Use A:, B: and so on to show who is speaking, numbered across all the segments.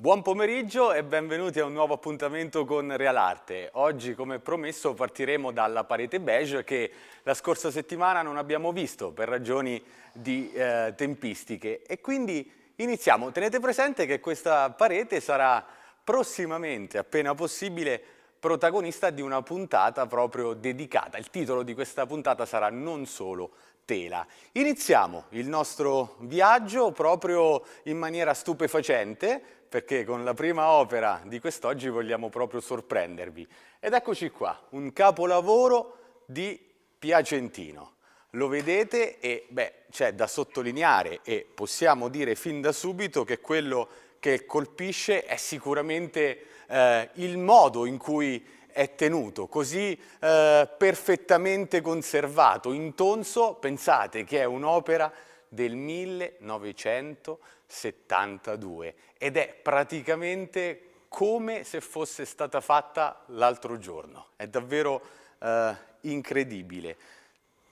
A: Buon pomeriggio e benvenuti a un nuovo appuntamento con Realarte. Oggi, come promesso, partiremo dalla parete beige che la scorsa settimana non abbiamo visto per ragioni di eh, tempistiche e quindi iniziamo. Tenete presente che questa parete sarà prossimamente, appena possibile, protagonista di una puntata proprio dedicata. Il titolo di questa puntata sarà Non solo tela. Iniziamo il nostro viaggio proprio in maniera stupefacente perché con la prima opera di quest'oggi vogliamo proprio sorprendervi. Ed eccoci qua, un capolavoro di Piacentino. Lo vedete e beh, c'è da sottolineare e possiamo dire fin da subito che quello che colpisce è sicuramente eh, il modo in cui è tenuto, così eh, perfettamente conservato, intonso, pensate che è un'opera del 1900 72 ed è praticamente come se fosse stata fatta l'altro giorno. È davvero eh, incredibile.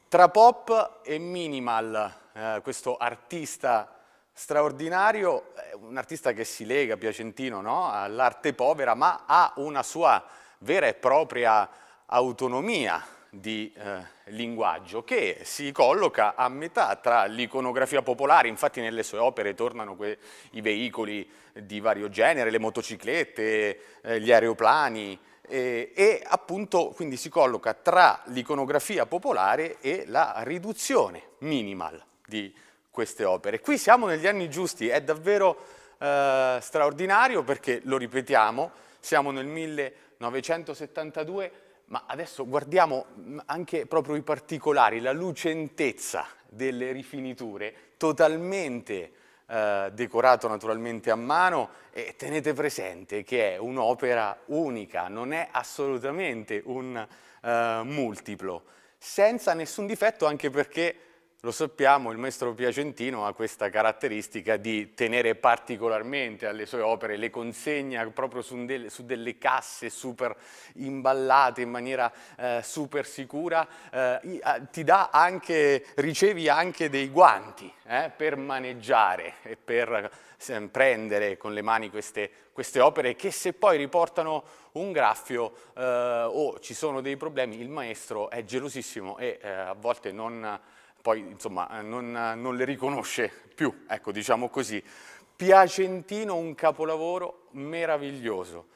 A: Tra pop e minimal, eh, questo artista straordinario, eh, un artista che si lega, Piacentino, no? all'arte povera, ma ha una sua vera e propria autonomia di eh, linguaggio che si colloca a metà tra l'iconografia popolare, infatti nelle sue opere tornano i veicoli di vario genere, le motociclette, eh, gli aeroplani eh, e appunto quindi si colloca tra l'iconografia popolare e la riduzione minimal di queste opere. Qui siamo negli anni giusti, è davvero eh, straordinario perché, lo ripetiamo, siamo nel 1972 ma adesso guardiamo mm, anche proprio i particolari, la lucentezza delle rifiniture, totalmente eh, decorato naturalmente a mano e tenete presente che è un'opera unica, non è assolutamente un eh, multiplo, senza nessun difetto anche perché lo sappiamo, il maestro Piacentino ha questa caratteristica di tenere particolarmente alle sue opere, le consegna proprio su, delle, su delle casse super imballate in maniera eh, super sicura, eh, ti dà anche, ricevi anche dei guanti eh, per maneggiare e per prendere con le mani queste, queste, opere che se poi riportano un graffio eh, o ci sono dei problemi, il maestro è gelosissimo e eh, a volte non poi insomma eh, non, eh, non le riconosce più, ecco diciamo così. Piacentino, un capolavoro meraviglioso.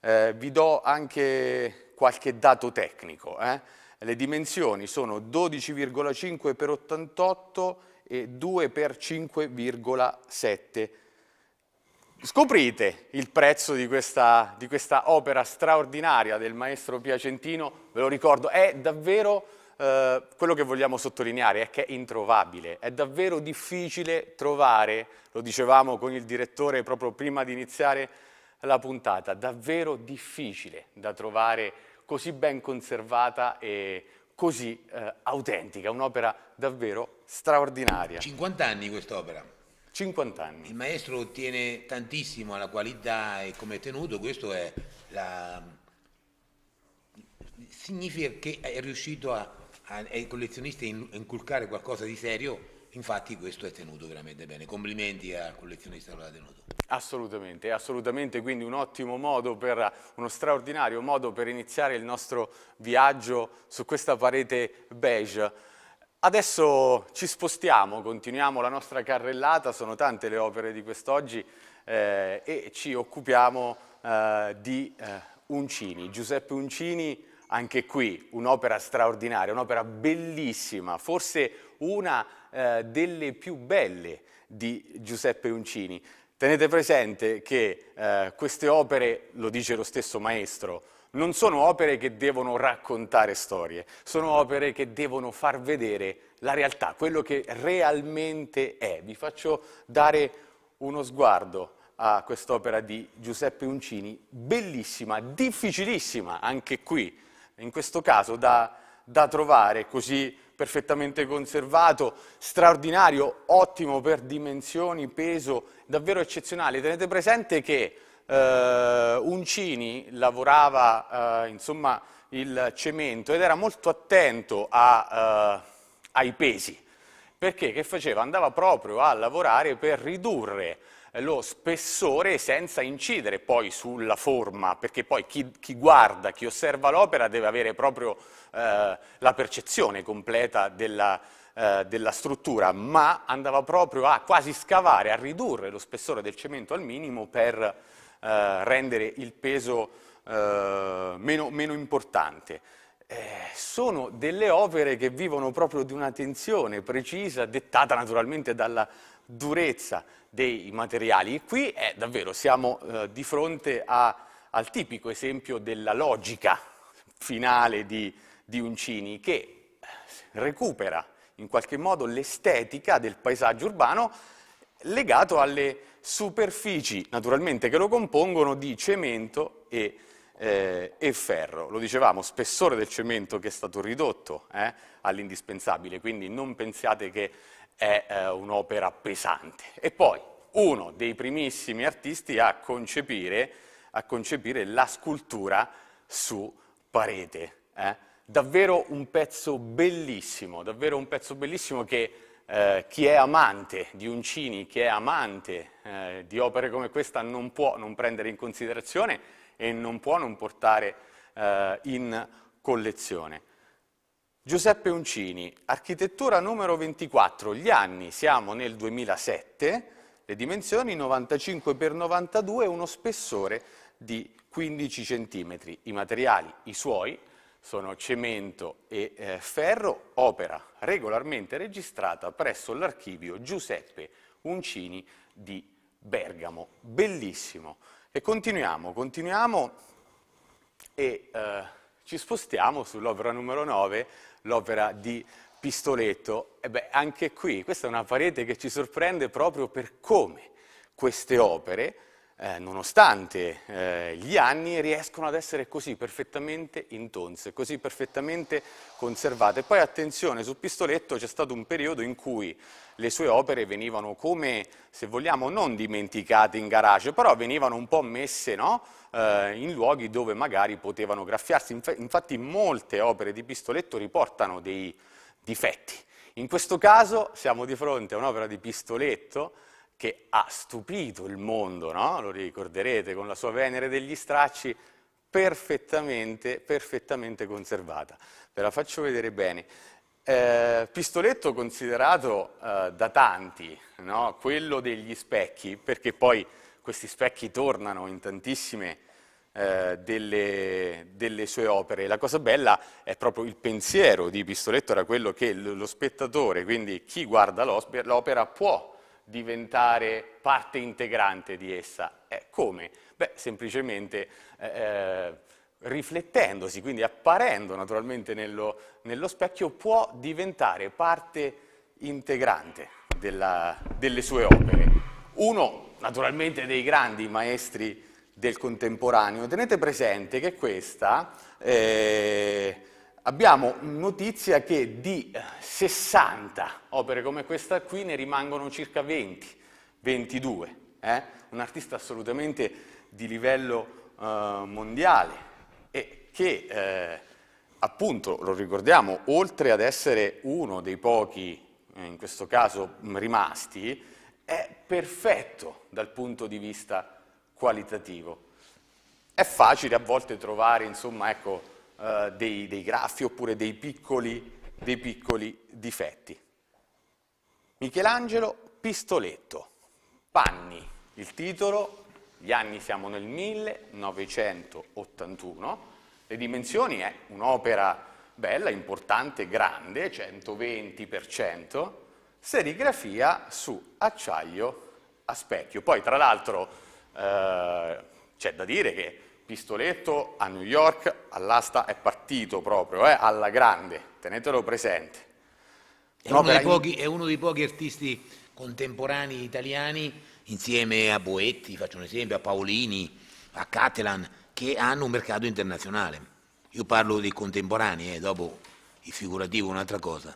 A: Eh, vi do anche qualche dato tecnico. Eh? Le dimensioni sono 12,5 x 88 e 2 x 5,7. Scoprite il prezzo di questa, di questa opera straordinaria del maestro Piacentino, ve lo ricordo, è davvero eh, quello che vogliamo sottolineare è che è introvabile, è davvero difficile trovare, lo dicevamo con il direttore proprio prima di iniziare la puntata, davvero difficile da trovare così ben conservata e così eh, autentica, un'opera davvero straordinaria. 50
B: anni quest'opera. 50 anni. Il maestro ottiene tantissimo alla qualità e come tenuto, questo è la... significa che è riuscito a ai collezionisti inculcare qualcosa di serio infatti questo è tenuto veramente bene. Complimenti al collezionista che l'ha tenuto.
A: Assolutamente, assolutamente, quindi un ottimo modo per, uno straordinario modo per iniziare il nostro viaggio su questa parete beige. Adesso ci spostiamo, continuiamo la nostra carrellata, sono tante le opere di quest'oggi eh, e ci occupiamo eh, di eh, Uncini, Giuseppe Uncini, anche qui un'opera straordinaria, un'opera bellissima, forse una eh, delle più belle di Giuseppe Uncini. Tenete presente che eh, queste opere, lo dice lo stesso maestro, non sono opere che devono raccontare storie, sono opere che devono far vedere la realtà, quello che realmente è. Vi faccio dare uno sguardo a quest'opera di Giuseppe Uncini, bellissima, difficilissima anche qui, in questo caso da, da trovare, così perfettamente conservato, straordinario, ottimo per dimensioni, peso, davvero eccezionale. Tenete presente che eh, Uncini lavorava eh, insomma, il cemento ed era molto attento a, eh, ai pesi, perché che faceva? Andava proprio a lavorare per ridurre lo spessore senza incidere poi sulla forma, perché poi chi, chi guarda, chi osserva l'opera deve avere proprio eh, la percezione completa della, eh, della struttura, ma andava proprio a quasi scavare, a ridurre lo spessore del cemento al minimo per eh, rendere il peso eh, meno, meno importante. Eh, sono delle opere che vivono proprio di una tensione precisa, dettata naturalmente dalla durezza dei materiali. Qui è eh, davvero, siamo eh, di fronte a, al tipico esempio della logica finale di, di Uncini che eh, recupera in qualche modo l'estetica del paesaggio urbano legato alle superfici, naturalmente, che lo compongono di cemento e, eh, e ferro. Lo dicevamo, spessore del cemento che è stato ridotto eh, all'indispensabile, quindi non pensiate che è eh, un'opera pesante. E poi uno dei primissimi artisti a concepire, a concepire la scultura su parete. Eh? Davvero un pezzo bellissimo, davvero un pezzo bellissimo che eh, chi è amante di Uncini, chi è amante eh, di opere come questa non può non prendere in considerazione e non può non portare eh, in collezione. Giuseppe Uncini, architettura numero 24, gli anni, siamo nel 2007, le dimensioni 95 x 92, uno spessore di 15 cm. I materiali, i suoi, sono cemento e eh, ferro, opera regolarmente registrata presso l'archivio Giuseppe Uncini di Bergamo. Bellissimo. E continuiamo, continuiamo e eh, ci spostiamo sull'opera numero 9 l'opera di Pistoletto. E beh, anche qui, questa è una parete che ci sorprende proprio per come queste opere, eh, nonostante eh, gli anni, riescono ad essere così perfettamente intonse, così perfettamente conservate. Poi attenzione, su Pistoletto c'è stato un periodo in cui le sue opere venivano come, se vogliamo, non dimenticate in garage, però venivano un po' messe, no? eh, in luoghi dove magari potevano graffiarsi. Inf infatti molte opere di Pistoletto riportano dei difetti. In questo caso siamo di fronte a un'opera di Pistoletto che ha stupito il mondo, no? lo ricorderete, con la sua Venere degli stracci perfettamente, perfettamente conservata. Ve la faccio vedere bene. Eh, Pistoletto considerato eh, da tanti no? quello degli specchi, perché poi questi specchi tornano in tantissime eh, delle, delle, sue opere. La cosa bella è proprio il pensiero di Pistoletto era quello che lo spettatore, quindi chi guarda l'opera, può diventare parte integrante di essa. Eh, come? Beh, semplicemente eh, eh, riflettendosi, quindi apparendo naturalmente nello, nello specchio, può diventare parte integrante della, delle sue opere. Uno naturalmente dei grandi maestri del contemporaneo, tenete presente che questa eh, abbiamo notizia che di 60 eh, opere come questa qui ne rimangono circa 20, 22. Eh? Un artista assolutamente di livello eh, mondiale e che eh, appunto, lo ricordiamo, oltre ad essere uno dei pochi, eh, in questo caso rimasti, è perfetto dal punto di vista qualitativo. È facile a volte trovare insomma, ecco, eh, dei, dei, graffi oppure dei piccoli, dei piccoli difetti. Michelangelo Pistoletto, Panni, il titolo, gli anni siamo nel 1981, le dimensioni è un'opera bella, importante, grande, 120 per cento, serigrafia su acciaio a specchio. Poi tra l'altro eh, c'è da dire che Pistoletto a New York all'asta è partito proprio, eh, alla grande, tenetelo presente. È uno, in... pochi, è
B: uno, dei pochi, artisti contemporanei italiani, insieme a Boetti, faccio un esempio, a Paolini, a Catalan, che hanno un mercato internazionale. Io parlo dei contemporanei, eh, dopo il figurativo è un'altra cosa.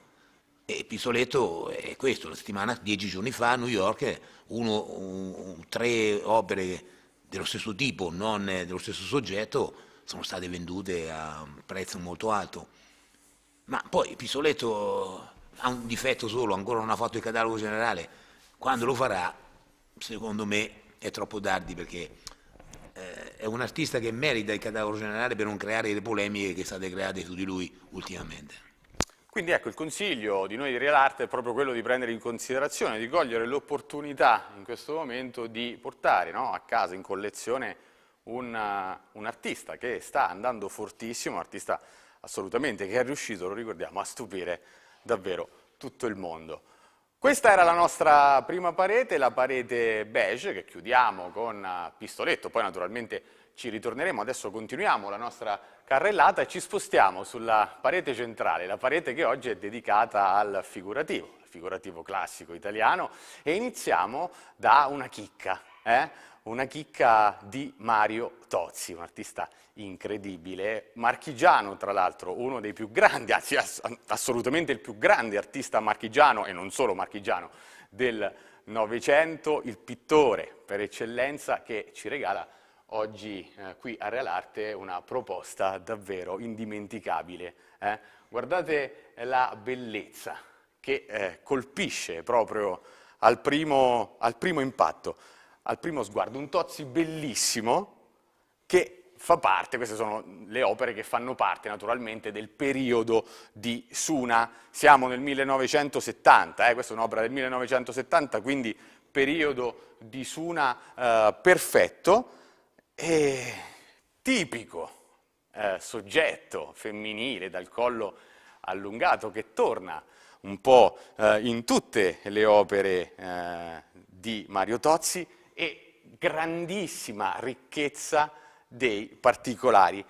B: E Pistoletto è questo, la settimana, dieci giorni fa a New York, uno, un, tre opere dello stesso tipo, non dello stesso soggetto, sono state vendute a un prezzo molto alto. Ma poi Pistoletto ha un difetto solo, ancora non ha fatto il catalogo generale, quando lo farà, secondo me, è troppo tardi perché eh, è un artista che merita il catalogo generale per non creare le polemiche che state create su di lui
A: ultimamente. Quindi ecco, il consiglio di noi di Real Art è proprio quello di prendere in considerazione, di cogliere l'opportunità in questo momento di portare no, a casa in collezione un, uh, un, artista che sta andando fortissimo, un artista assolutamente che è riuscito, lo ricordiamo, a stupire davvero tutto il mondo. Questa era la nostra prima parete, la parete beige che chiudiamo con uh, pistoletto, poi naturalmente ci ritorneremo, adesso continuiamo la nostra carrellata e ci spostiamo sulla parete centrale, la parete che oggi è dedicata al figurativo, al figurativo classico italiano, e iniziamo da una chicca, eh? una chicca di Mario Tozzi, un artista incredibile, marchigiano tra l'altro, uno dei più grandi, anzi ass assolutamente il più grande artista marchigiano, e non solo marchigiano, del Novecento, il pittore per eccellenza che ci regala oggi eh, qui a Real Arte una proposta davvero indimenticabile. Eh? Guardate la bellezza che eh, colpisce proprio al primo, al primo impatto, al primo sguardo, un Tozzi bellissimo che fa parte, queste sono le opere che fanno parte naturalmente del periodo di Suna, siamo nel 1970, eh, questa è un'opera del 1970, quindi periodo di Suna eh, perfetto, e tipico eh, soggetto femminile dal collo allungato che torna un po' eh, in tutte le opere eh, di Mario Tozzi e grandissima ricchezza dei particolari.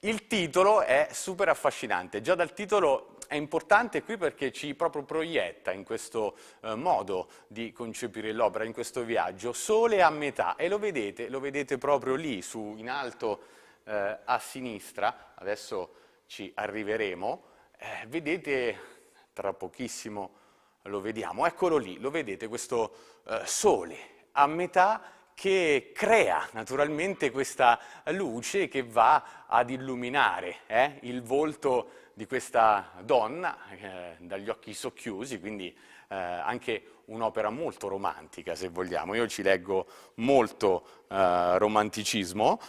A: Il titolo è super affascinante, già dal titolo è importante qui perché ci proprio proietta in questo eh, modo di concepire l'opera, in questo viaggio, sole a metà e lo vedete, lo vedete proprio lì, su, in alto eh, a sinistra, adesso ci arriveremo, eh, vedete tra pochissimo lo vediamo, eccolo lì, lo vedete questo eh, sole a metà che crea naturalmente questa luce che va ad illuminare eh, il volto di questa donna eh, dagli occhi socchiusi, quindi eh, anche un'opera molto romantica se vogliamo. Io ci leggo molto eh, romanticismo.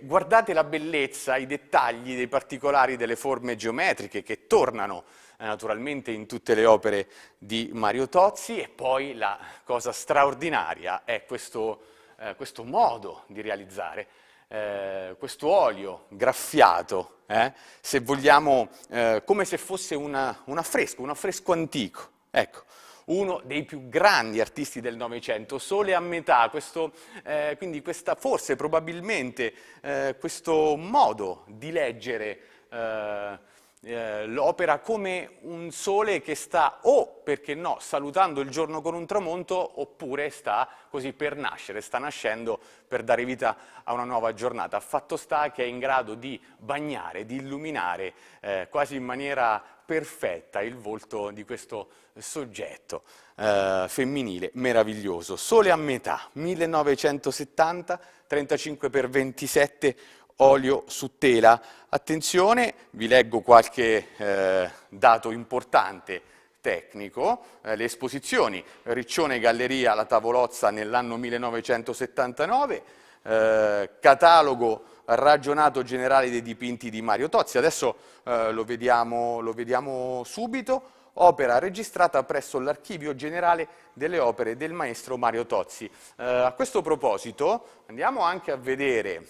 A: guardate la bellezza, i dettagli, dei particolari delle forme geometriche che tornano eh, naturalmente in tutte le opere di Mario Tozzi e poi la cosa straordinaria è questo, eh, questo modo di realizzare eh, questo olio graffiato, eh, se vogliamo, eh, come se fosse una, un affresco, un affresco antico. Ecco, uno dei più grandi artisti del Novecento, sole a metà, questo, eh, quindi questa, forse probabilmente eh, questo modo di leggere eh, eh, l'opera come un sole che sta o, perché no, salutando il giorno con un tramonto, oppure sta così per nascere, sta nascendo per dare vita a una nuova giornata. Fatto sta che è in grado di bagnare, di illuminare eh, quasi in maniera perfetta il volto di questo soggetto eh, femminile meraviglioso. Sole a metà, 1970, 35 per 27, olio su tela. Attenzione, vi leggo qualche eh, dato importante tecnico, eh, le esposizioni, Riccione Galleria La Tavolozza nell'anno 1979, eh, catalogo ragionato generale dei dipinti di Mario Tozzi, adesso eh, lo vediamo, lo vediamo subito, opera registrata presso l'Archivio Generale delle Opere del maestro Mario Tozzi. Eh, a questo proposito andiamo anche a vedere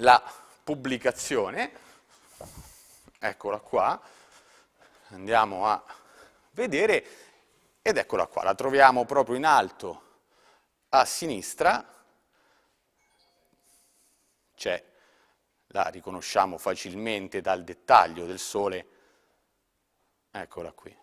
A: la pubblicazione, eccola qua, andiamo a vedere, ed eccola qua, la troviamo proprio in alto a sinistra, c'è, la riconosciamo facilmente dal dettaglio del sole, eccola qui.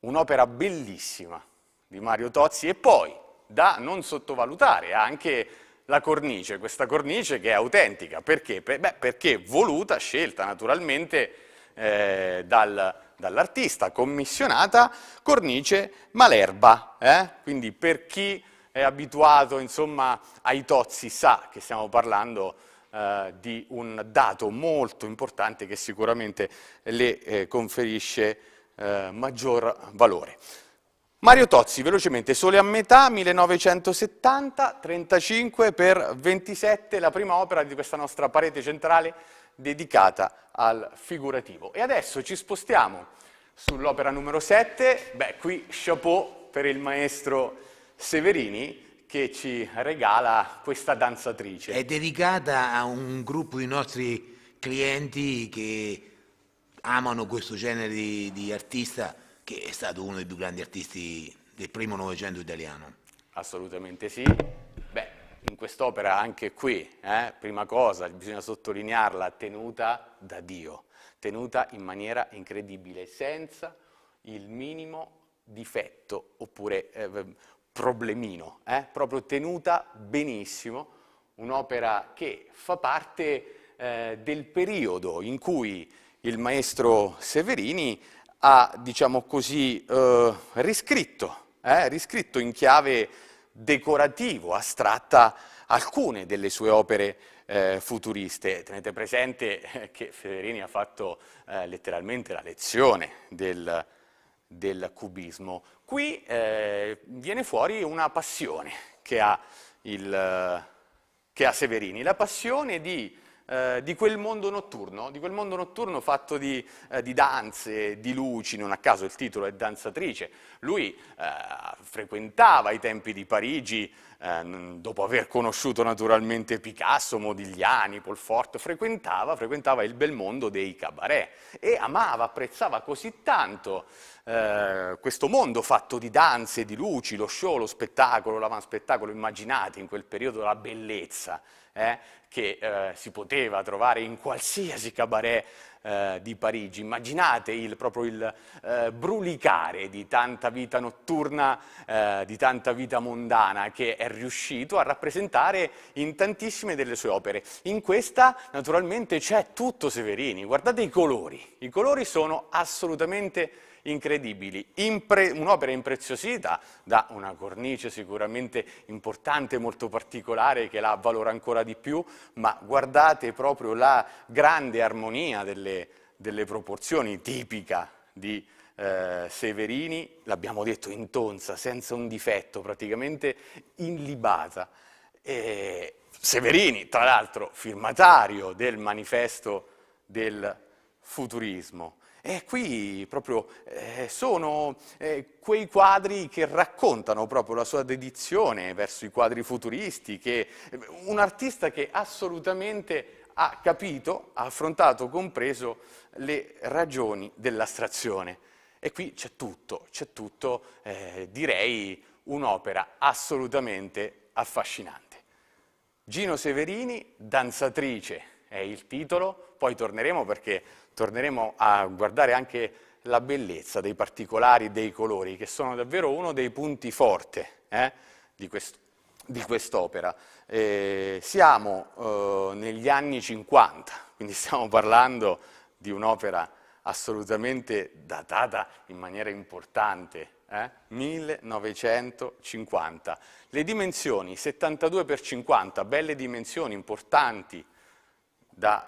A: Un'opera bellissima di Mario Tozzi e poi da non sottovalutare, anche la cornice, questa cornice che è autentica, perché? Beh, perché voluta, scelta naturalmente eh, dal, dall'artista, commissionata, cornice malerba, eh? quindi per chi è abituato insomma, ai tozzi sa che stiamo parlando eh, di un dato molto importante che sicuramente le eh, conferisce eh, maggior valore. Mario Tozzi, velocemente, sole a metà, 1970, 35 per 27, la prima opera di questa nostra parete centrale dedicata al figurativo. E adesso ci spostiamo sull'opera numero 7, beh qui chapeau per il maestro Severini che ci regala questa danzatrice. È
B: dedicata a un gruppo di nostri clienti che amano questo genere di, di
A: artista che è stato uno dei più grandi artisti del primo Novecento italiano. Assolutamente sì. Beh, in quest'opera anche qui, eh, prima cosa, bisogna sottolinearla, tenuta da Dio, tenuta in maniera incredibile, senza il minimo difetto oppure eh, problemino, eh, proprio tenuta benissimo, un'opera che fa parte eh, del periodo in cui il maestro Severini ha, diciamo così, eh, riscritto, eh, riscritto in chiave decorativo, astratta, alcune delle sue opere eh, futuriste. Tenete presente che Federini ha fatto eh, letteralmente la lezione del, del cubismo. Qui eh, viene fuori una passione che ha, il, che ha Severini, la passione di eh, di quel mondo notturno, di quel mondo notturno fatto di, eh, di, danze, di luci, non a caso il titolo è Danzatrice. Lui eh, frequentava i tempi di Parigi, eh, dopo aver conosciuto naturalmente Picasso, Modigliani, Polfort, frequentava, frequentava il bel mondo dei cabaret e amava, apprezzava così tanto eh, questo mondo fatto di danze, di luci, lo show, lo spettacolo, l'avanspettacolo, immaginate in quel periodo la bellezza eh, che eh, si poteva trovare in qualsiasi cabaret eh, di Parigi. Immaginate il, proprio il eh, brulicare di tanta vita notturna, eh, di tanta vita mondana che è riuscito a rappresentare in tantissime delle sue opere. In questa naturalmente c'è tutto Severini, guardate i colori, i colori sono assolutamente incredibili, Impre- un'opera impreziosita da una cornice sicuramente importante, molto particolare, che la valora ancora di più, ma guardate proprio la grande armonia delle, delle proporzioni tipica di eh, Severini, l'abbiamo detto in tonza, senza un difetto, praticamente inlibata. E Severini, tra l'altro, firmatario del manifesto del futurismo. E qui proprio eh, sono eh, quei quadri che raccontano proprio la sua dedizione verso i quadri futuristi, che, eh, un artista che assolutamente ha capito, ha affrontato, compreso le ragioni dell'astrazione. E qui c'è tutto, c'è tutto, eh, direi un'opera assolutamente affascinante. Gino Severini, danzatrice è il titolo, poi torneremo perché torneremo a guardare anche la bellezza dei particolari, dei colori, che sono davvero uno dei punti forti eh, di, quest- di, quest'opera. Eh, siamo eh, negli anni 50, quindi stiamo parlando di un'opera assolutamente datata in maniera importante, 1950. Eh, Le dimensioni, 72 x 50, belle dimensioni, importanti, da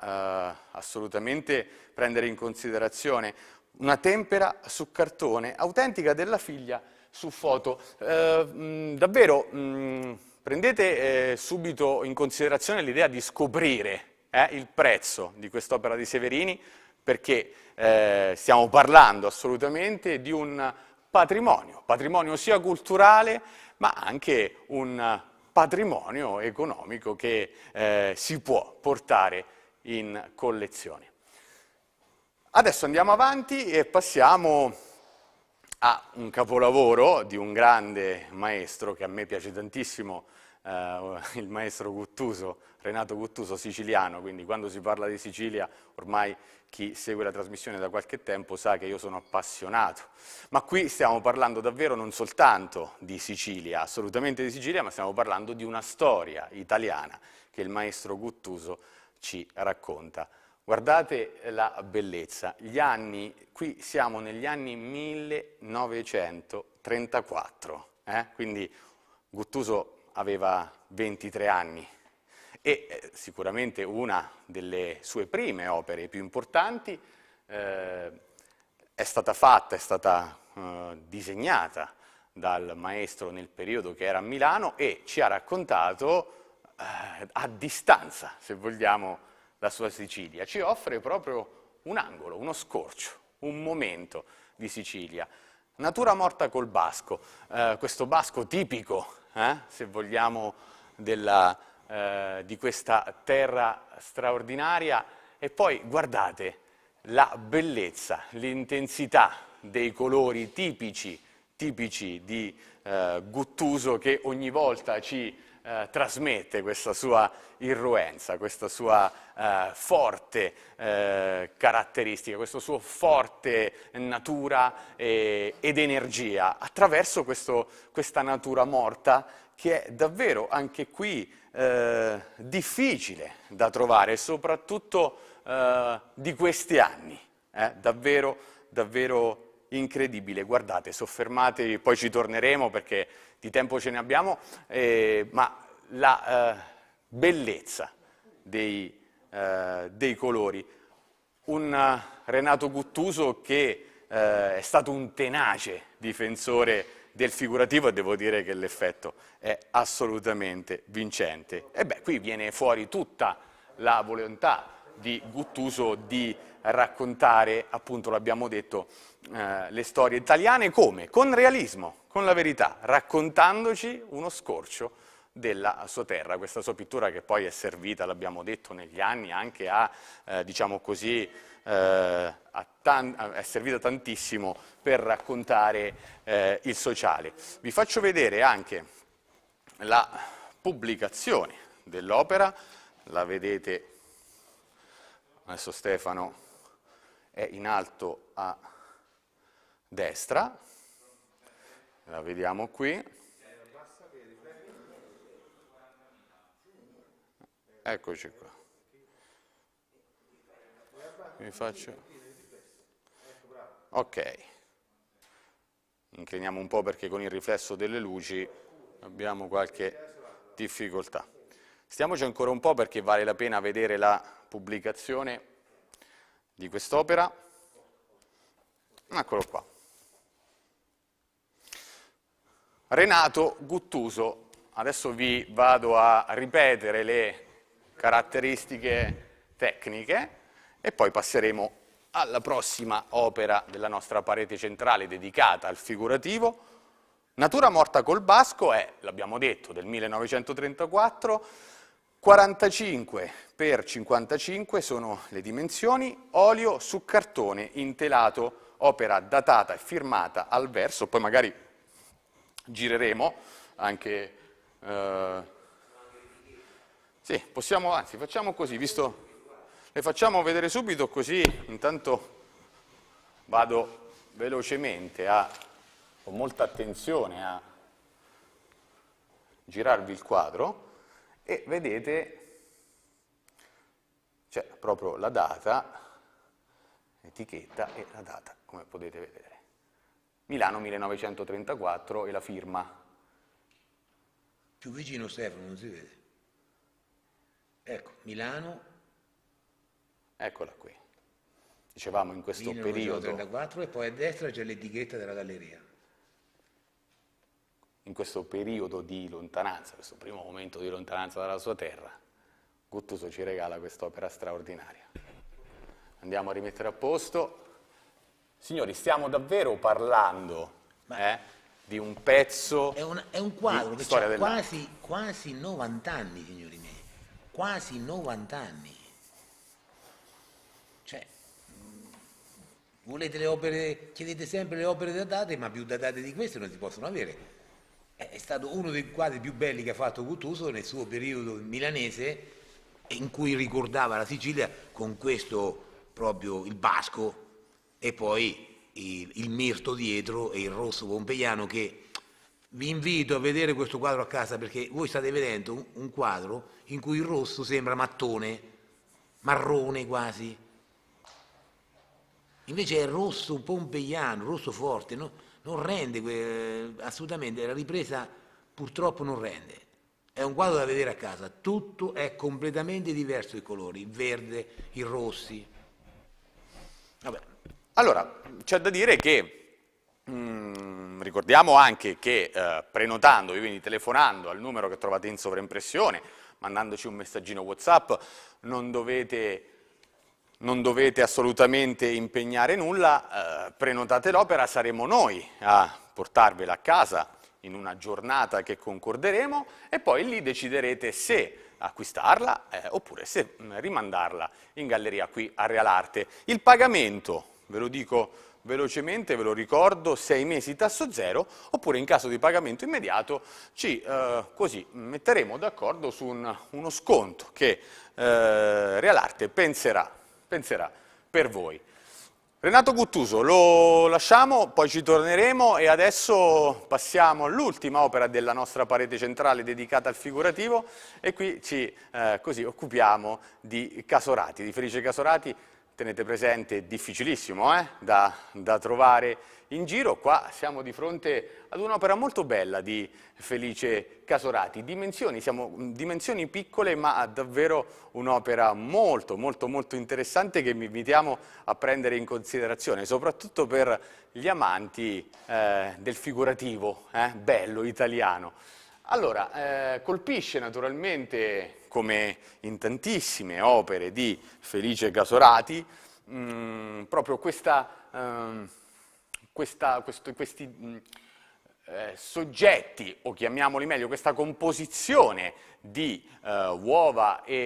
A: eh, assolutamente prendere in considerazione, una tempera su cartone autentica della figlia su foto. Eh, mh, davvero mh, prendete eh, subito in considerazione l'idea di scoprire eh, il prezzo di quest'opera di Severini perché eh, stiamo parlando assolutamente di un patrimonio, patrimonio sia culturale ma anche un patrimonio economico che eh, si può portare in collezione. Adesso andiamo avanti e passiamo a un capolavoro di un grande maestro che a me piace tantissimo, eh, il maestro Guttuso, Renato Guttuso, siciliano, quindi quando si parla di Sicilia ormai chi segue la trasmissione da qualche tempo sa che io sono appassionato. Ma qui stiamo parlando davvero non soltanto di Sicilia, assolutamente di Sicilia, ma stiamo parlando di una storia italiana che il maestro Guttuso ci racconta. Guardate la bellezza, anni, qui siamo negli anni 1934, eh? quindi Guttuso aveva 23 anni e eh, sicuramente una delle sue prime opere più importanti eh, è stata fatta, è stata eh, disegnata dal maestro nel periodo che era a Milano e ci ha raccontato eh, a distanza, se vogliamo, la sua Sicilia. Ci offre proprio un angolo, uno scorcio, un momento di Sicilia. Natura morta col basco, eh, questo basco tipico, eh, se vogliamo, della, eh, di questa terra straordinaria e poi guardate la bellezza, l'intensità dei colori tipici, tipici di eh, Guttuso che ogni volta ci eh, trasmette questa sua irruenza, questa sua eh, forte eh, caratteristica, questa sua forte natura e, eh, ed energia attraverso questo, questa natura morta che è davvero anche qui eh, difficile da trovare, soprattutto eh, di questi anni, eh? davvero, davvero incredibile. Guardate, soffermatevi, poi ci torneremo perché di tempo ce ne abbiamo, eh, ma la eh, bellezza dei, dei colori. Un Renato Guttuso che è stato un tenace difensore del figurativo devo dire che l'effetto è assolutamente vincente. E beh, qui viene fuori tutta la volontà di Guttuso di raccontare, appunto l'abbiamo detto, eh, le storie italiane come? Con realismo, con la verità, raccontandoci uno scorcio della sua terra. Questa sua pittura che poi è servita, l'abbiamo detto, negli anni anche a, eh, diciamo così, eh, è servita tantissimo per raccontare eh, il sociale. Vi faccio vedere anche la pubblicazione dell'opera, la vedete, adesso Stefano è in alto a destra, la vediamo qui, Eccoci qua. Mi faccio... Ok. Incliniamo un po' perché con il riflesso delle luci abbiamo qualche difficoltà. Stiamoci ancora un po' perché vale la pena vedere la pubblicazione di quest'opera. Eccolo qua. Renato Guttuso. Adesso vi vado a ripetere le caratteristiche tecniche e poi passeremo alla prossima opera della nostra parete centrale dedicata al figurativo. Natura morta col basco è, l'abbiamo detto, del 1934, 45 x 55 sono le dimensioni, olio su cartone intelato, opera datata e firmata al verso, poi magari gireremo anche... Eh, sì, possiamo, anzi, facciamo così, visto... Le facciamo vedere subito così intanto vado velocemente a, con molta attenzione a girarvi il quadro e vedete c'è proprio la data, l'etichetta e la data, come potete vedere. Milano 1934 e la firma.
B: Più vicino Stefano, non si vede. Ecco,
A: Milano. Eccola qui. Dicevamo in questo 1934,
B: periodo... e poi a destra c'è
A: l'etichetta della galleria. In questo periodo di lontananza, questo primo momento di lontananza dalla sua terra, Guttuso ci regala quest'opera straordinaria. Andiamo a rimettere a posto. Signori, stiamo davvero parlando eh, di un pezzo... È un, è un quadro che ha quasi,
B: quasi 90 anni, signori quasi 90 anni. Cioè, volete le opere, chiedete sempre le opere datate, ma più datate di queste non si possono avere. Eh, è stato uno dei quadri più belli che ha fatto Guttuso nel suo periodo milanese, in cui ricordava la Sicilia con questo proprio il basco e poi il, il mirto dietro e il rosso pompeiano che vi invito a vedere questo quadro a casa perché voi state vedendo un, un quadro in cui il rosso sembra mattone, marrone quasi. Invece è rosso pompeiano, rosso forte, no? non rende que- assolutamente, la ripresa purtroppo non rende. È un quadro da vedere a casa, tutto è completamente diverso i colori, il verde, i rossi. Vabbè.
A: Allora, c'è da dire che Mm, ricordiamo anche che eh, prenotando, quindi telefonando al numero che trovate in sovraimpressione, mandandoci un messaggino WhatsApp, non dovete, non dovete assolutamente impegnare nulla, eh, prenotate l'opera, saremo noi a portarvela a casa in una giornata che concorderemo e poi lì deciderete se acquistarla eh, oppure se mh, mm, rimandarla in galleria qui a Realarte. Il pagamento, ve lo dico velocemente, ve lo ricordo, 6 mesi tasso zero, oppure in caso di pagamento immediato ci eh, così, metteremo d'accordo su un, uno sconto che eh, Realarte penserà, penserà per voi. Renato Guttuso, lo lasciamo, poi ci torneremo e adesso passiamo all'ultima opera della nostra parete centrale dedicata al figurativo e qui ci eh, così, occupiamo di Casorati, di Felice Casorati, tenete presente, difficilissimo eh? da, da, trovare in giro. Qua siamo di fronte ad un'opera molto bella di Felice Casorati. Dimensioni, siamo, mm, dimensioni piccole ma davvero un'opera molto molto molto interessante che vi invitiamo a prendere in considerazione, soprattutto per gli amanti eh, del figurativo, eh? bello, italiano. Allora, eh, colpisce naturalmente, come in tantissime opere di Felice Casorati, mh, mm, proprio questa, eh, questa, questo, questi mh, mm, eh, soggetti, o chiamiamoli meglio, questa composizione di eh, uova e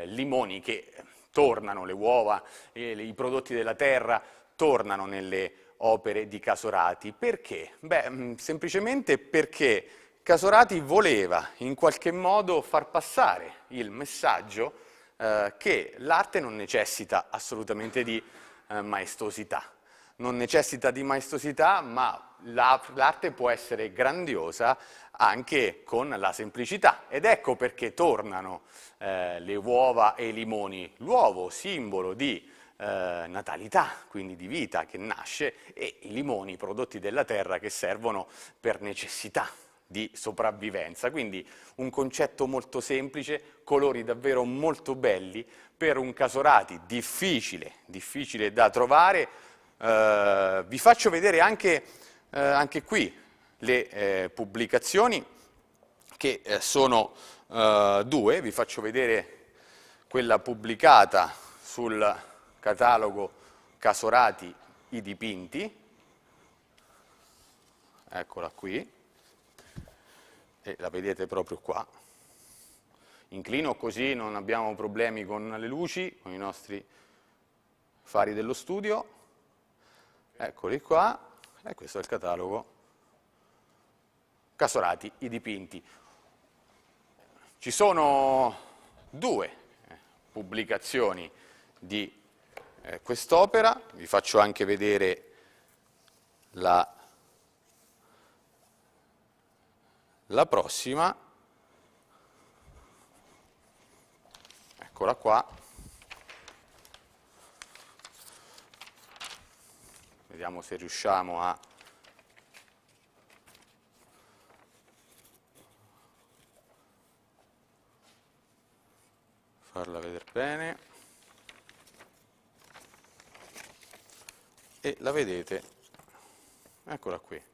A: eh, limoni che tornano, le uova e le, i prodotti della terra tornano nelle opere di Casorati. Perché? Beh, mh, mm, semplicemente perché Casorati voleva in qualche modo far passare il messaggio eh, che l'arte non necessita assolutamente di eh, maestosità, non necessita di maestosità, ma l'arte può essere grandiosa anche con la semplicità. Ed ecco perché tornano eh, le uova e i limoni, l'uovo simbolo di eh, natalità, quindi di vita che nasce, e i limoni prodotti della terra che servono per necessità di sopravvivenza. Quindi un concetto molto semplice, colori davvero molto belli per un Casorati difficile, difficile da trovare. Eh, vi faccio vedere anche, eh, anche qui le eh, pubblicazioni che eh, sono eh, due, vi faccio vedere quella pubblicata sul catalogo Casorati i dipinti, eccola qui, e la vedete proprio qua. Inclino così non abbiamo problemi con le luci, con i nostri fari dello studio. Eccoli qua, e questo è il catalogo Casorati, i dipinti. Ci sono due eh, pubblicazioni di eh, quest'opera, vi faccio anche vedere la la prossima, eccola qua, vediamo se riusciamo a farla vedere bene e la vedete eccola qui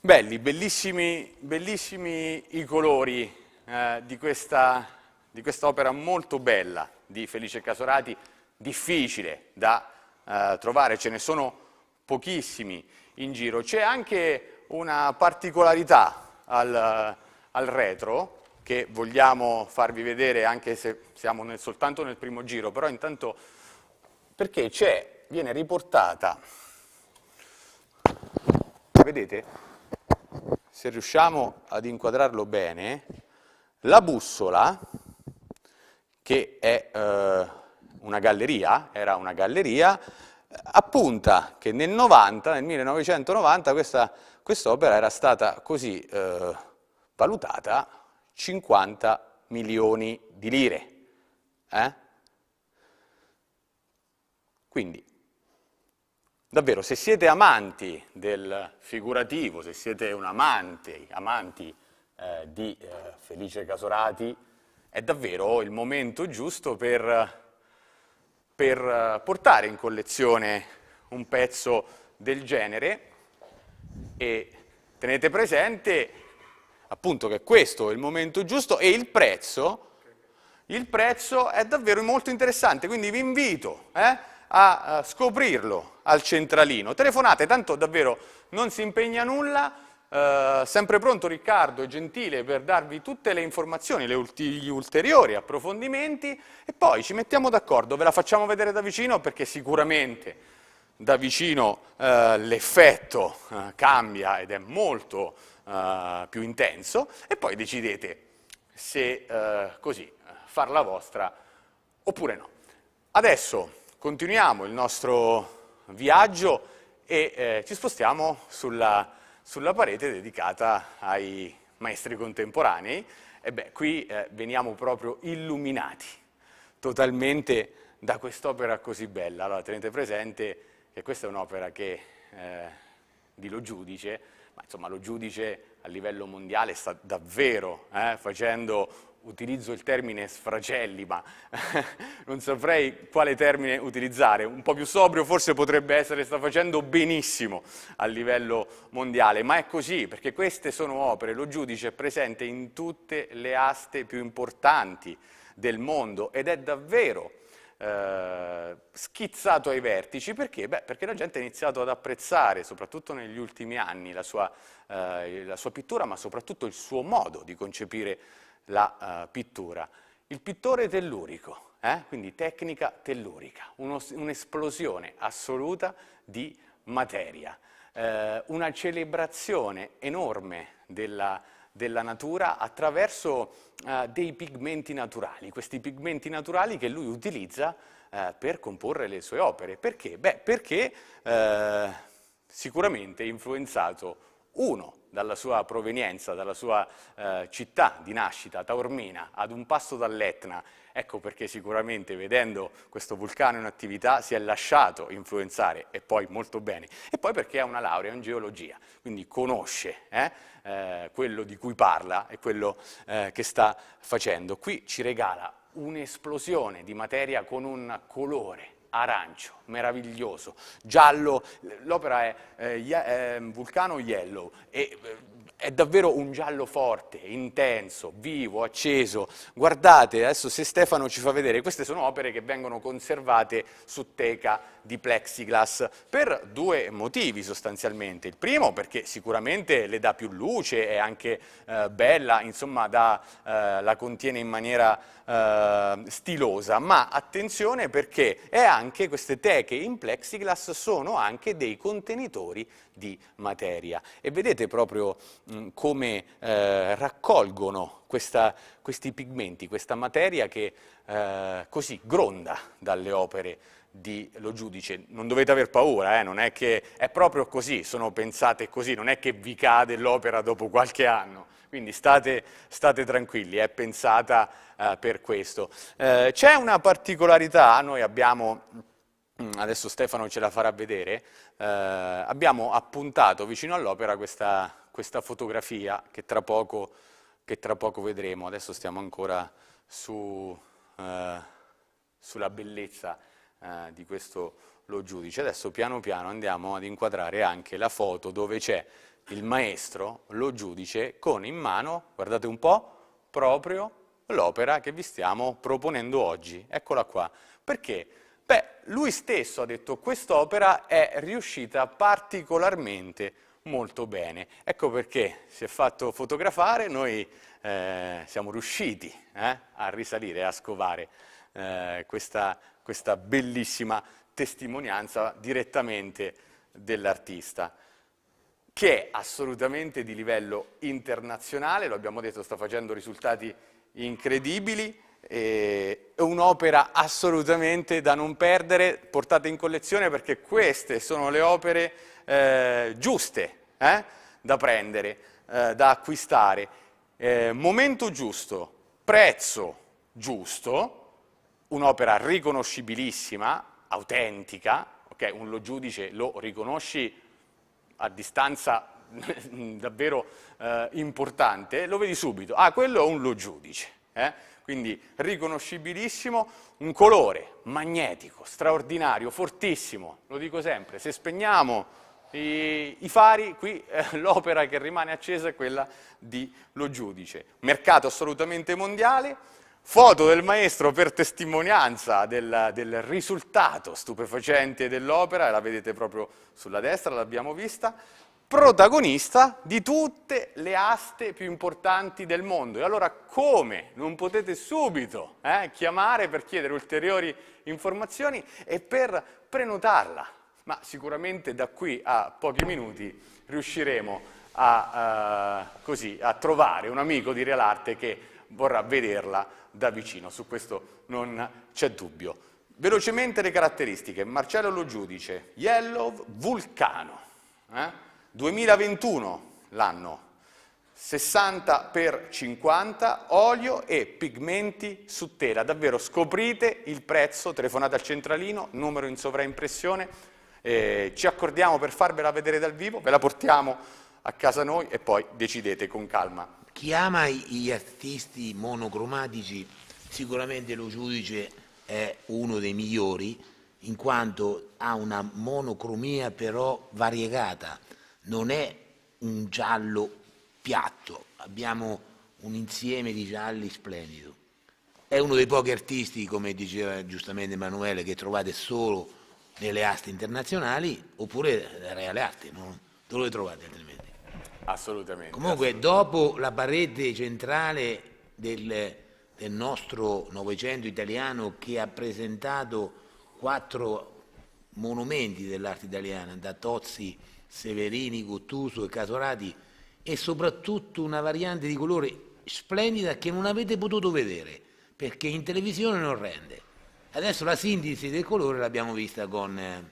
A: Belli, bellissimi, bellissimi i colori eh, di, questa, di quest'opera molto bella di Felice Casorati, difficile da eh, trovare, ce ne sono pochissimi in giro. C'è anche una particolarità al, al retro, che vogliamo farvi vedere anche se siamo nel, soltanto nel primo giro, però intanto perché c'è, viene riportata, vedete, se riusciamo ad inquadrarlo bene, la bussola, che è eh, una galleria, era una galleria, appunta che nel 90, nel 1990 questa, quest'opera era stata così eh, valutata 50 milioni di lire. Eh? Quindi Davvero, se siete amanti del figurativo, se siete un amante, amanti eh, di eh, Felice Casorati, è davvero il momento giusto per, per eh, portare in collezione un pezzo del genere e tenete presente appunto che questo è il momento giusto e il prezzo, il prezzo è davvero molto interessante, quindi vi invito, eh, a scoprirlo al centralino. Telefonate, tanto davvero non si impegna nulla. Eh, sempre pronto Riccardo e Gentile per darvi tutte le informazioni, le ulti, gli ulteriori approfondimenti e poi ci mettiamo d'accordo, ve la facciamo vedere da vicino perché sicuramente da vicino eh, l'effetto eh, cambia ed è molto eh, più intenso e poi decidete se eh, così la vostra oppure no. Adesso Continuiamo il nostro viaggio e eh, ci spostiamo sulla, sulla, parete dedicata ai maestri contemporanei. E beh, qui eh, veniamo proprio illuminati totalmente da quest'opera così bella. Allora tenete presente che questa è un'opera che, eh, di Lo Giudice, ma insomma Lo Giudice a livello mondiale sta davvero eh, facendo utilizzo il termine sfracelli, ma non saprei quale termine utilizzare, un po' più sobrio forse potrebbe essere sta facendo benissimo a livello mondiale, ma è così perché queste sono opere, lo giudice è presente in tutte le aste più importanti del mondo ed è davvero eh, schizzato ai vertici perché? Beh, perché la gente ha iniziato ad apprezzare, soprattutto negli ultimi anni, la sua, eh, la sua pittura, ma soprattutto il suo modo di concepire la uh, pittura. Il pittore tellurico, eh? quindi tecnica tellurica, un'esplosione assoluta di materia, eh, una celebrazione enorme della, della natura attraverso eh, dei pigmenti naturali, questi pigmenti naturali che lui utilizza eh, per comporre le sue opere. Perché? Beh, perché eh, sicuramente influenzato uno dalla sua provenienza, dalla sua eh, città di nascita, Taormina, ad un passo dall'Etna. Ecco perché sicuramente vedendo questo vulcano in attività si è lasciato influenzare e poi molto bene. E poi perché ha una laurea in geologia, quindi conosce eh, eh, quello di cui parla e quello eh, che sta facendo. Qui ci regala un'esplosione di materia con un colore arancio, meraviglioso, giallo, l'opera è eh, ehm, Vulcano Yellow e eh, è davvero un giallo forte, intenso, vivo, acceso. Guardate, adesso se Stefano ci fa vedere, queste sono opere che vengono conservate su teca di plexiglass per due motivi sostanzialmente. Il primo perché sicuramente le dà più luce, è anche eh, bella, insomma dà, eh, la contiene in maniera eh, stilosa, ma attenzione perché anche, queste teche in plexiglass sono anche dei contenitori di materia. E vedete proprio Mm, come eh, raccolgono questa, questi pigmenti, questa materia che eh, così gronda dalle opere di Lo Giudice. Non dovete aver paura, eh, non è che è proprio così, sono pensate così, non è che vi cade l'opera dopo qualche anno. Quindi state, state tranquilli, è pensata eh, per questo. Eh, c'è una particolarità, noi abbiamo mm, adesso Stefano ce la farà vedere, eh, abbiamo appuntato vicino all'opera questa, questa fotografia che tra poco, che tra poco vedremo. Adesso stiamo ancora su, eh, sulla bellezza eh, di questo lo giudice. Adesso piano piano andiamo ad inquadrare anche la foto dove c'è il maestro, lo giudice, con in mano, guardate un po', proprio l'opera che vi stiamo proponendo oggi. Eccola qua. Perché? Beh, lui stesso ha detto che quest'opera è riuscita particolarmente molto bene. Ecco perché si è fatto fotografare, noi eh, siamo riusciti eh, a risalire, a scovare eh, questa, questa bellissima testimonianza direttamente dell'artista che è assolutamente di livello internazionale, lo abbiamo detto, sta facendo risultati incredibili, è un'opera assolutamente da non perdere, portate in collezione perché queste sono le opere eh, giuste eh, da prendere, eh, da acquistare. Eh, momento giusto, prezzo giusto, un'opera riconoscibilissima, autentica, okay? un lo giudice lo riconosci a distanza davvero eh, importante, lo vedi subito, ah quello è un lo giudice eh? quindi riconoscibilissimo, un colore magnetico, straordinario, fortissimo, lo dico sempre, se spegniamo i, i fari, qui eh, l'opera che rimane accesa è quella di Lo Giudice. Mercato assolutamente mondiale, foto del maestro per testimonianza del, del risultato stupefacente dell'opera, la vedete proprio sulla destra, l'abbiamo vista, protagonista di tutte le aste più importanti del mondo. E allora come non potete subito eh, chiamare per chiedere ulteriori informazioni e per prenotarla? ma sicuramente da qui a pochi minuti riusciremo a, eh, così, a trovare un amico di Realarte che vorrà vederla da vicino, su questo non c'è dubbio. Velocemente le caratteristiche, Marcello Lo Giudice, Yellow Vulcano, eh? 2021 l'anno, 60 x 50, olio e pigmenti su tela. Davvero scoprite il prezzo, telefonate al centralino, numero in sovraimpressione eh, ci accordiamo per farvela vedere dal vivo, ve la portiamo a casa noi e poi decidete con calma.
B: Chi ama gli artisti monocromatici sicuramente lo giudice è uno dei migliori in quanto ha una monocromia però variegata, non è un giallo piatto, abbiamo un insieme di gialli splendido. È uno dei pochi artisti, come diceva giustamente Emanuele, che trovate solo nelle aste internazionali oppure la reale arte, non dove le trovate altrimenti. Assolutamente. Comunque assolutamente. dopo la parete centrale del, del nostro Novecento italiano che ha presentato quattro monumenti dell'arte italiana, da Tozzi, Severini, Gottuso e Casorati, e soprattutto una variante di colore splendida che non avete potuto vedere perché in televisione non rende. Adesso la sintesi del colore l'abbiamo vista con, eh,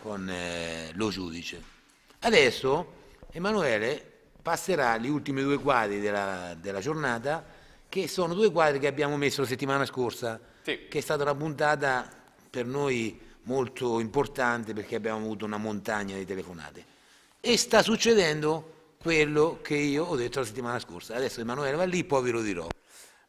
B: con eh, lo giudice. Adesso Emanuele passerà gli ultimi due quadri della, della, giornata, che sono due quadri che abbiamo messo la settimana scorsa, sì. che è stata una puntata per noi molto importante perché abbiamo avuto una montagna di telefonate. E sta succedendo quello che io ho detto la settimana scorsa. Adesso Emanuele va lì, poi ve lo dirò.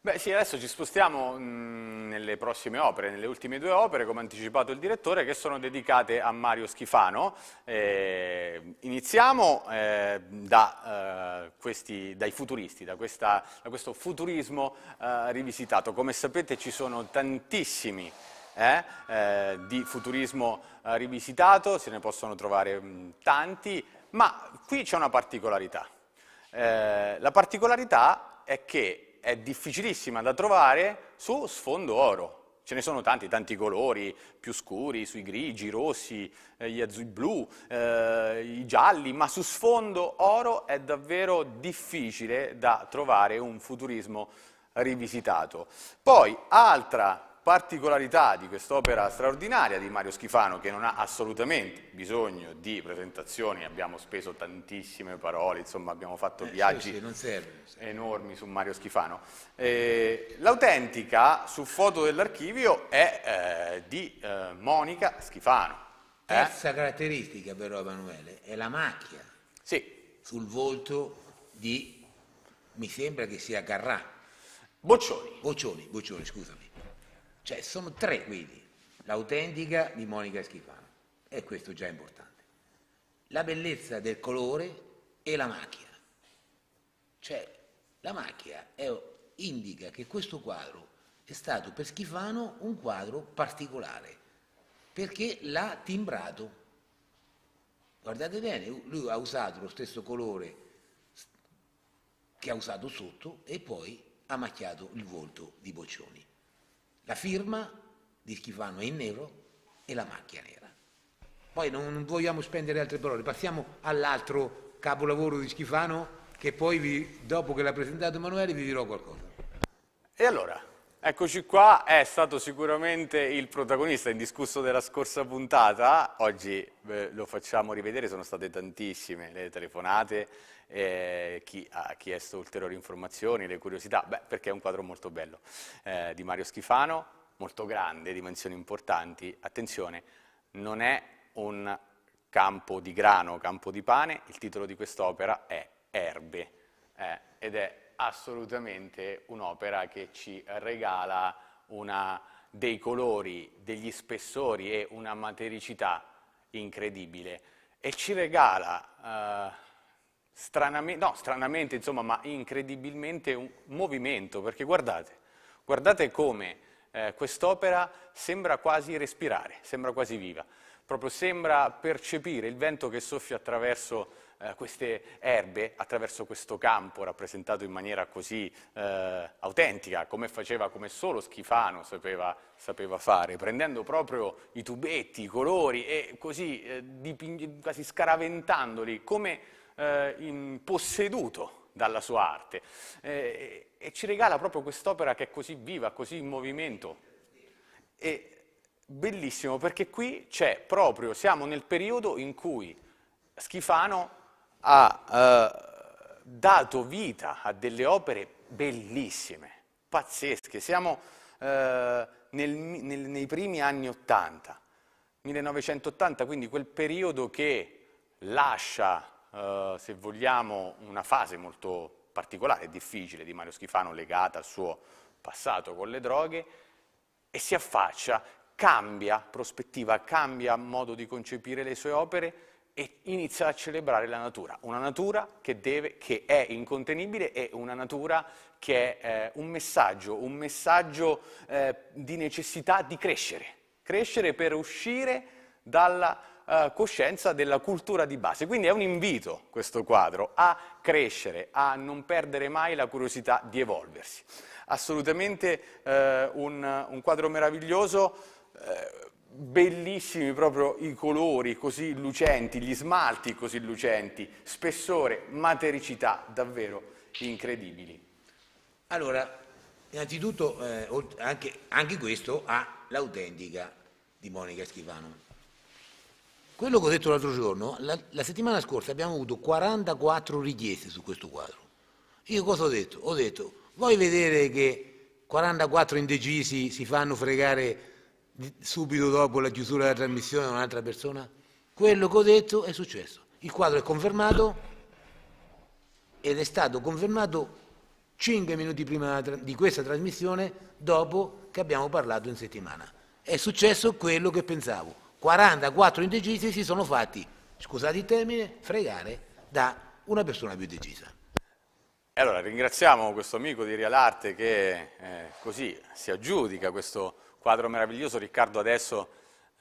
A: Beh sì, adesso ci spostiamo mm, nelle prossime opere, nelle ultime due opere, come ha anticipato il direttore, che sono dedicate a Mario Schifano. Eh, iniziamo eh, da, eh, questi, dai futuristi, da, questa, da questo futurismo eh, rivisitato. Come sapete ci sono tantissimi eh, eh, di futurismo rivisitato, se ne possono trovare mh, mm, tanti, ma qui c'è una particolarità. la particolarità è che è difficilissima da trovare su sfondo oro. Ce ne sono tanti, tanti colori, più scuri, sui grigi, i rossi, eh, gli azzurri blu, eh, i gialli, ma su sfondo oro è davvero difficile da trovare un futurismo rivisitato. Poi, altra particolarità di quest'opera straordinaria di Mario Schifano che non ha assolutamente bisogno di presentazioni, abbiamo speso tantissime parole, insomma abbiamo fatto eh, viaggi sì, sì, serve, serve. enormi su Mario Schifano. Eh, l'autentica su foto dell'archivio è eh, di eh, Monica Schifano.
B: Eh? Terza caratteristica però Emanuele è la macchia sì. sul volto di, mi sembra che sia Carrà. Boccioni. Boccioni, Boccioni, scusami. Cioè sono tre quindi, l'autentica di Monica Schifano, e questo già è importante. La bellezza del colore e la macchia. Cioè la macchia è, indica che questo quadro è stato per Schifano un quadro particolare, perché l'ha timbrato. Guardate bene, lui ha usato lo stesso colore che ha usato sotto e poi ha macchiato il volto di Boccioni la firma di Schifano è in nero e la macchia nera. Poi non, vogliamo spendere altre parole, passiamo all'altro capolavoro di Schifano che poi vi, dopo che l'ha presentato Emanuele vi dirò qualcosa.
A: E allora, eccoci qua, è stato sicuramente il protagonista in discorso della scorsa puntata, oggi beh, lo facciamo rivedere, sono state tantissime le telefonate, eh, chi ha chiesto ulteriori informazioni, le curiosità, beh, perché è un quadro molto bello eh, di Mario Schifano, molto grande, dimensioni importanti. Attenzione, non è un campo di grano, campo di pane, il titolo di quest'opera è Erbe eh, ed è assolutamente un'opera che ci regala una, dei colori, degli spessori e una matericità incredibile e ci regala Eh, stranamente, no, stranamente insomma, ma incredibilmente un movimento, perché guardate, guardate come eh, quest'opera sembra quasi respirare, sembra quasi viva, proprio sembra percepire il vento che soffia attraverso eh, queste erbe, attraverso questo campo rappresentato in maniera così eh, autentica, come faceva, come solo Schifano sapeva, sapeva, fare, prendendo proprio i tubetti, i colori e così eh, diping- quasi scaraventandoli, come eh, posseduto dalla sua arte eh, e ci regala proprio quest'opera che è così viva, così in movimento. E bellissimo perché qui c'è proprio, siamo nel periodo in cui Schifano ha eh, dato vita a delle opere bellissime, pazzesche. Siamo eh, nel, nel, nei primi anni 80, 1980, quindi quel periodo che lascia eh, se vogliamo, una fase molto particolare e difficile di Mario Schifano legata al suo passato con le droghe e si affaccia, cambia prospettiva, cambia modo di concepire le sue opere e inizia a celebrare la natura, una natura che, deve, che è incontenibile e una natura che è eh, un messaggio, un messaggio eh, di necessità di crescere, crescere per uscire dalla eh, coscienza della cultura di base. Quindi è un invito questo quadro a crescere, a non perdere mai la curiosità di evolversi. Assolutamente eh, un, un, quadro meraviglioso. Eh, bellissimi proprio i colori così lucenti, gli smalti così lucenti, spessore, matericità davvero incredibili.
B: Allora, innanzitutto eh, anche, anche questo ha l'autentica di Monica Schivano. Quello che ho detto l'altro giorno, la, la, settimana scorsa abbiamo avuto 44 richieste su questo quadro. Io cosa ho detto? Ho detto, vuoi vedere che 44 indecisi si fanno fregare subito dopo la chiusura della trasmissione da un'altra persona? Quello che ho detto è successo. Il quadro è confermato ed è stato confermato 5 minuti prima di questa trasmissione dopo che abbiamo parlato in settimana. È successo quello che pensavo. 44 indecisi si sono fatti, scusate il termine, fregare da una persona più decisa.
A: E allora ringraziamo questo amico di Realarte che eh, così si aggiudica questo quadro meraviglioso. Riccardo adesso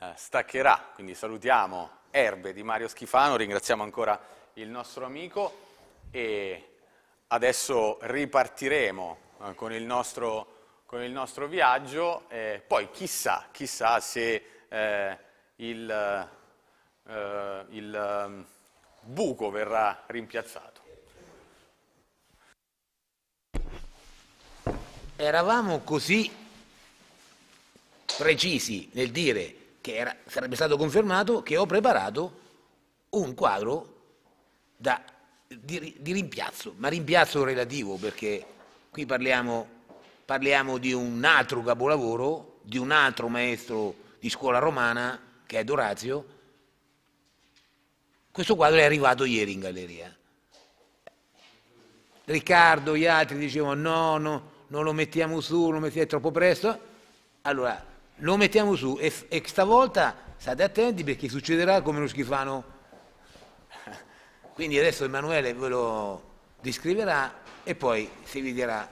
A: eh, staccherà, quindi salutiamo Erbe di Mario Schifano, ringraziamo ancora il nostro amico e adesso ripartiremo eh, con, il nostro, con, il nostro, viaggio. Eh, poi chissà, chissà se eh, il, eh, il ehm, buco verrà rimpiazzato.
B: Eravamo così precisi nel dire che era, sarebbe stato confermato che ho preparato un quadro da, di, di, rimpiazzo, ma rimpiazzo relativo perché qui parliamo, parliamo di un altro capolavoro, di un altro maestro di scuola romana che è Dorazio, questo quadro è arrivato ieri in galleria. Riccardo, gli altri dicevano no, no non lo mettiamo su, lo mettiamo troppo presto. Allora, lo mettiamo su e, e stavolta state attenti perché succederà come lo schifano. Quindi adesso Emanuele ve lo descriverà e poi si vedrà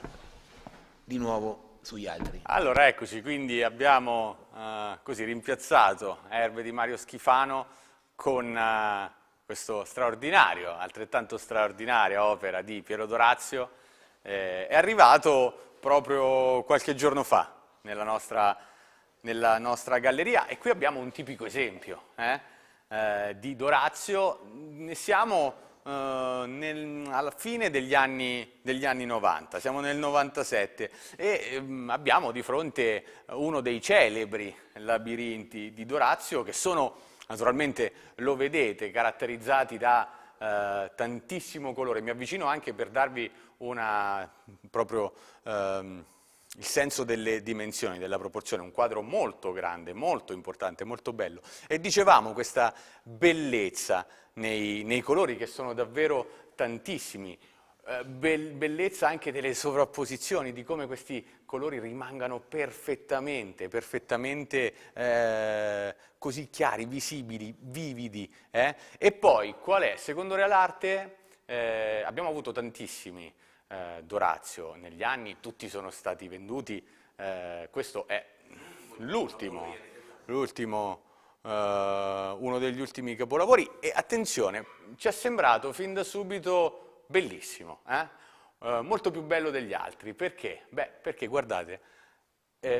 B: di nuovo sugli altri.
A: Allora, eccoci, quindi abbiamo Ah, così rimpiazzato eh, Erbe di Mario Schifano con eh, questo straordinario, altrettanto straordinaria opera di Piero Dorazio, eh, è arrivato proprio qualche giorno fa nella nostra, nella nostra, galleria e qui abbiamo un tipico esempio eh, eh, di Dorazio. Ne siamo eh, nel, alla fine degli anni, degli anni, 90, siamo nel 97 e ehm, abbiamo di fronte uno dei celebri labirinti di Dorazio che sono, naturalmente lo vedete, caratterizzati da eh, tantissimo colore. Mi avvicino anche per darvi una proprio... Ehm, il senso delle dimensioni, della proporzione, un quadro molto grande, molto importante, molto bello. E dicevamo questa bellezza nei, nei colori che sono davvero tantissimi, eh, be- bellezza anche delle sovrapposizioni, di come questi colori rimangano perfettamente, perfettamente eh, così chiari, visibili, vividi. Eh? E poi qual è? Secondo Real Realarte eh, abbiamo avuto tantissimi eh, Dorazio. Negli anni tutti sono stati venduti, eh, questo è l'ultimo, l'ultimo eh, uno degli ultimi capolavori e attenzione, ci è sembrato fin da subito bellissimo, eh? Eh, molto più bello degli altri, perché? Beh, perché guardate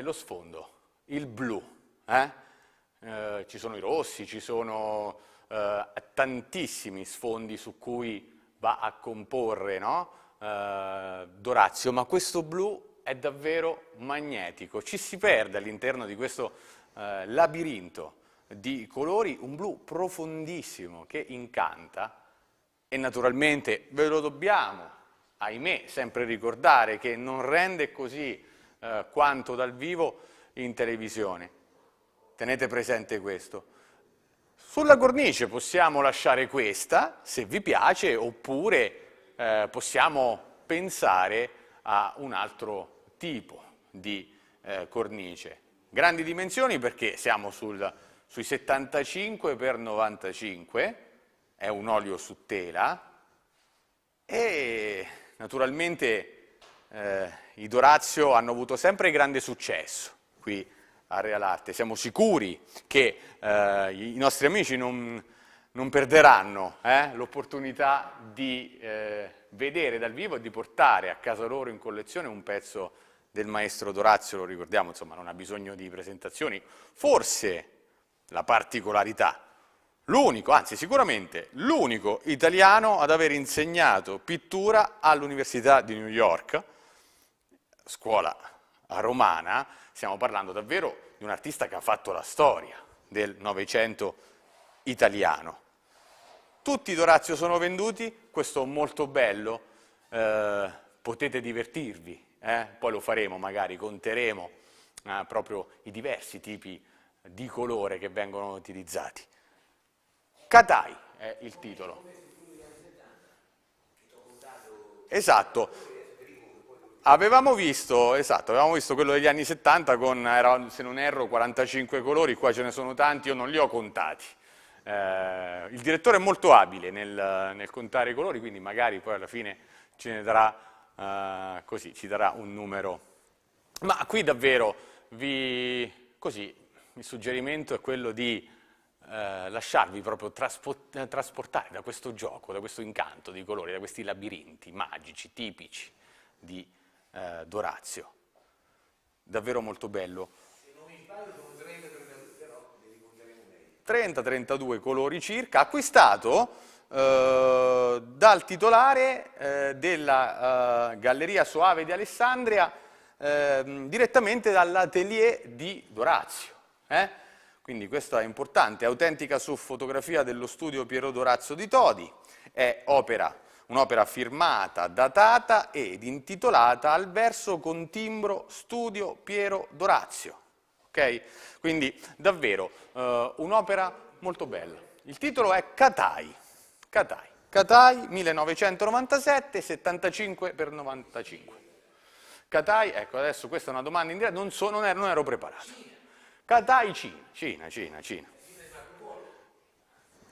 A: lo sfondo, il blu, eh? ci sono i rossi, ci sono tantissimi sfondi su cui va a comporre, no? Eh, Dorazio, ma questo blu è davvero magnetico. Ci si perde all'interno di questo eh, labirinto di colori, un blu profondissimo che incanta e naturalmente ve lo dobbiamo, ahimè, sempre ricordare che non rende così eh, quanto dal vivo in televisione. Tenete presente questo. Sulla cornice possiamo lasciare questa, se vi piace, oppure eh, possiamo pensare a un altro tipo di eh, cornice. Grandi dimensioni perché siamo sul, sui 75 x 95, è un olio su tela e naturalmente eh, i Dorazio hanno avuto sempre grande successo qui a Arte. Siamo sicuri che eh, i nostri amici non, non perderanno eh, l'opportunità di eh, vedere dal vivo e di portare a casa loro in collezione un pezzo del maestro Dorazio, lo ricordiamo, insomma non ha bisogno di presentazioni. Forse la particolarità, l'unico, anzi sicuramente l'unico italiano ad aver insegnato pittura all'Università di New York, scuola romana, stiamo parlando davvero di un artista che ha fatto la storia del Novecento italiano tutti i Dorazio sono venduti, questo è molto bello, eh, potete divertirvi, eh? poi lo faremo magari, conteremo eh, proprio i diversi tipi di colore che vengono utilizzati. Katai è il titolo. Esatto. Avevamo visto, esatto, avevamo visto quello degli anni 70 con, se non erro, 45 colori, qua ce ne sono tanti, io non li ho contati. Eh, il direttore è molto abile nel, nel, contare i colori, quindi magari poi alla fine ce ne darà eh, così, ci darà un numero. Ma qui davvero vi, così, il suggerimento è quello di eh, lasciarvi proprio trasportare da questo gioco, da questo incanto di colori, da questi labirinti magici, tipici di eh, Dorazio. Davvero molto bello. 30-32 colori circa, acquistato eh, dal titolare eh, della eh, Galleria Soave di Alessandria ehm, direttamente dall'atelier di Dorazio. Eh? Quindi questo è importante, autentica su fotografia dello studio Piero Dorazio di Todi, è opera, un'opera firmata, datata ed intitolata al verso con timbro Studio Piero Dorazio ok? Quindi davvero eh, un'opera molto bella. Il titolo è Katai, Katai, Katai 1997, 75 per 95. Katai, ecco adesso questa è una domanda in diretta, non, so, non, ero, non ero preparato. Katai Cina, Cina, Cina, Cina.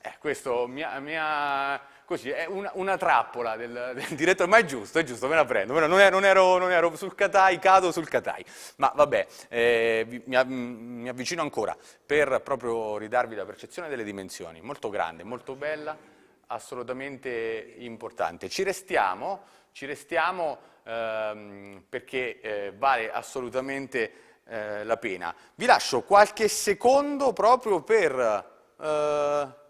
A: Eh, questo mi ha, mi ha, Così, è una, una trappola del, del, direttore, ma è giusto, è giusto, me la prendo. Non ero, non ero, non ero sul Catai, cado sul Catai. Ma vabbè, eh, mi, mi, avvicino ancora per proprio ridarvi la percezione delle dimensioni. Molto grande, molto bella, assolutamente importante. Ci restiamo, ci restiamo ehm, perché eh, vale assolutamente eh, la pena. Vi lascio qualche secondo proprio per... Eh,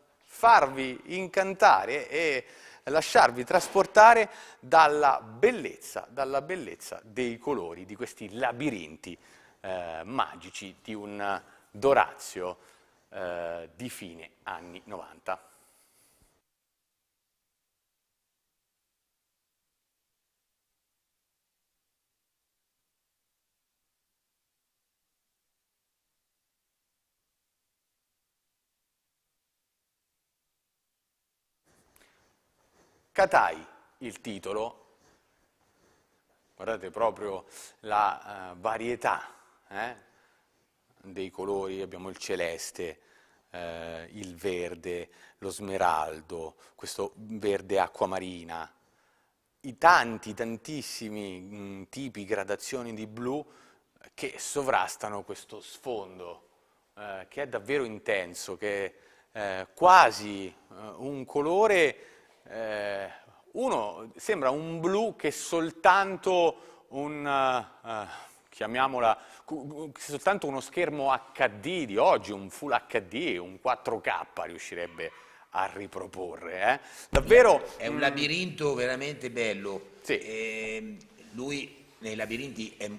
A: farvi incantare e lasciarvi trasportare dalla bellezza, dalla bellezza dei colori, di questi labirinti eh, magici di un Dorazio eh, di fine anni 90. Katai, il titolo, guardate proprio la uh, varietà eh, dei colori, abbiamo il celeste, eh, il verde, lo smeraldo, questo verde acquamarina, i tanti, tantissimi mh, mm, tipi, gradazioni di blu che sovrastano questo sfondo, eh, che è davvero intenso, che è eh, quasi eh, un colore eh, uno sembra un blu che soltanto un, eh, chiamiamola, soltanto uno schermo HD di oggi, un Full HD, un 4K riuscirebbe a riproporre. Eh? Davvero... È un labirinto veramente bello.
B: Sì. Eh, lui nei labirinti è,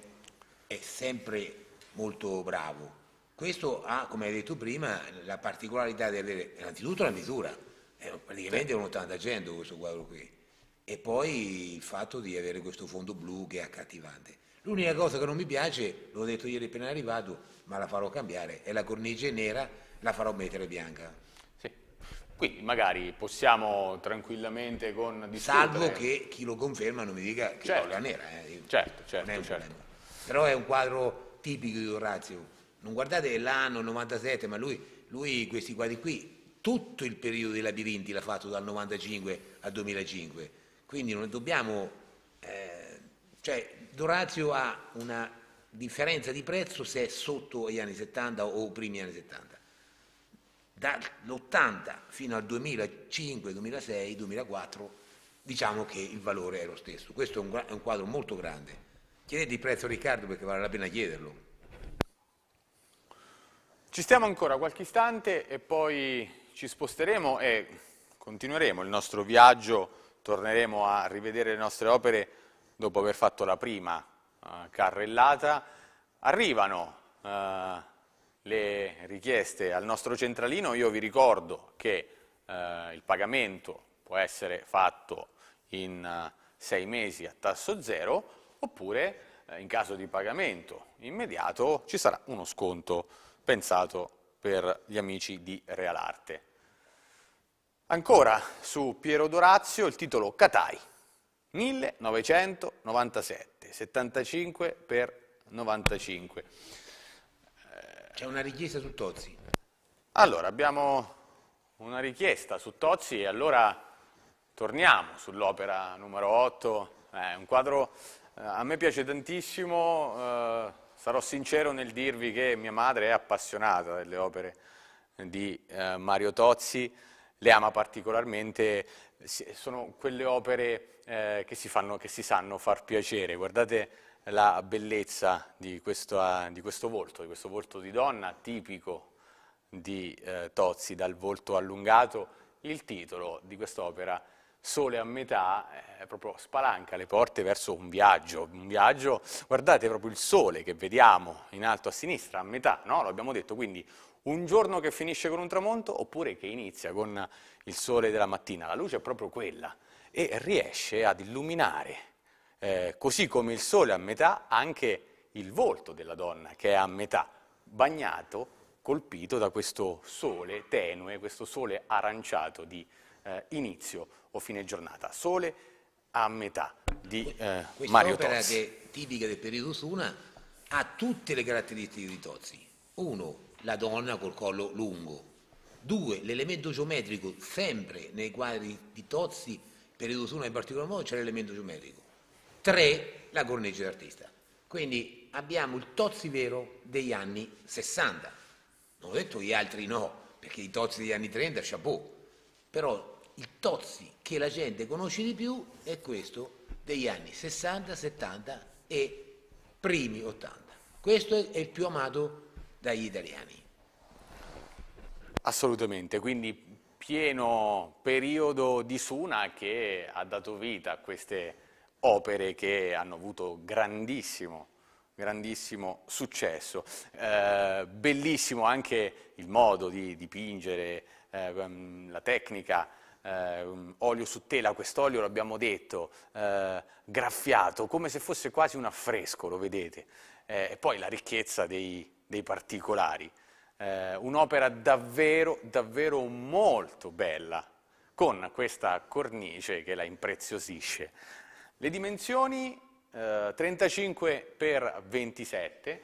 B: è, sempre molto bravo. Questo ha, come hai detto prima, la particolarità di avere innanzitutto la misura era praticamente un cento questo quadro qui. E poi il fatto di avere questo fondo blu che è accattivante. L'unica cosa che non mi piace, l'ho detto ieri appena arrivato, ma la farò cambiare, è la cornice nera, la farò mettere bianca. Sì,
A: quindi magari possiamo tranquillamente con discutere. Salvo che chi lo conferma non mi dica che certo. la nera. Eh. Certo, certo, è certo. certo. Però è un quadro tipico di
B: Orazio. Non guardate l'anno 97, ma lui, lui questi quadri qui tutto il periodo dei labirinti l'ha fatto dal 95 al 2005, quindi non dobbiamo... Eh, cioè Dorazio ha una differenza di prezzo se è sotto gli anni 70 o primi anni 70. Dall'80 fino al 2005, 2006, 2004 diciamo che il valore è lo stesso. Questo è un, è un quadro molto grande. Chiedete il prezzo Riccardo perché vale la pena chiederlo.
A: Ci stiamo ancora qualche istante e poi ci sposteremo e continueremo il nostro viaggio, torneremo a rivedere le nostre opere dopo aver fatto la prima uh, carrellata. Arrivano uh, le richieste al nostro centralino, io vi ricordo che uh, il pagamento può essere fatto in sei mesi a tasso zero oppure in caso di pagamento immediato ci sarà uno sconto pensato per gli amici di Realarte. Ancora su Piero Dorazio il titolo Catai, 1997, 75 per 95. Eh, C'è una richiesta su Tozzi. Allora, abbiamo una richiesta su Tozzi e allora torniamo sull'opera numero 8. È eh, un quadro eh, a me piace tantissimo, eh, Sarò sincero nel dirvi che mia madre è appassionata delle opere di eh, Mario Tozzi, le ama particolarmente, sono quelle opere eh, che, si fanno, che, si sanno far piacere. Guardate la bellezza di, questa, eh, di questo volto, di questo volto di donna tipico di eh, Tozzi, dal volto allungato, il titolo di quest'opera è sole a metà eh, proprio spalanca le porte verso un viaggio, un viaggio, guardate proprio il sole che vediamo in alto a sinistra, a metà, no? L'abbiamo detto, quindi un giorno che finisce con un tramonto oppure che inizia con il sole della mattina, la luce è proprio quella e riesce ad illuminare, eh, così come il sole a metà, anche il volto della donna che è a metà, bagnato, colpito da questo sole tenue, questo sole aranciato di eh, inizio o fine giornata, sole a metà di eh, Mario Tozzi. Questa Quest'opera tipica del periodo Suna ha tutte le caratteristiche
B: di Tozzi. Uno, la donna col collo lungo. Due, l'elemento geometrico, sempre nei quadri di Tozzi, periodo Suna in particolar modo, c'è l'elemento geometrico. Tre, la cornice d'artista. Quindi abbiamo il Tozzi vero degli anni 60. Non ho detto gli altri no, perché i Tozzi degli anni 30, chapeau. Però il Tozzi che la gente conosce di più è questo degli anni 60, 70 e primi 80. Questo è il più
A: amato dagli italiani. Assolutamente, quindi pieno periodo di Suna che ha dato vita a queste opere che hanno avuto grandissimo grandissimo successo. Eh, bellissimo anche il modo di dipingere, eh, ehm, la tecnica eh, olio su tela, quest'olio l'abbiamo detto, eh, graffiato, come se fosse quasi un affresco, lo vedete. Eh, e poi la ricchezza dei, dei particolari. Eh, un'opera davvero, davvero molto bella, con questa cornice che la impreziosisce. Le dimensioni 35 x 27,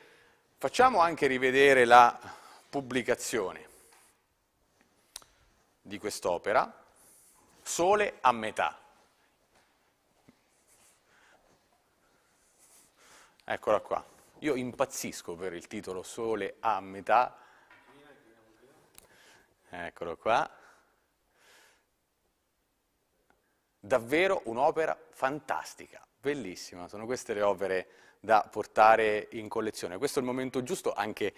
A: facciamo anche rivedere la pubblicazione di quest'opera sole a metà. Eccola qua. Io impazzisco per il titolo Sole a metà. Eccolo qua. Davvero un'opera fantastica, bellissima. Sono queste le opere da portare in collezione. Questo è il momento giusto, anche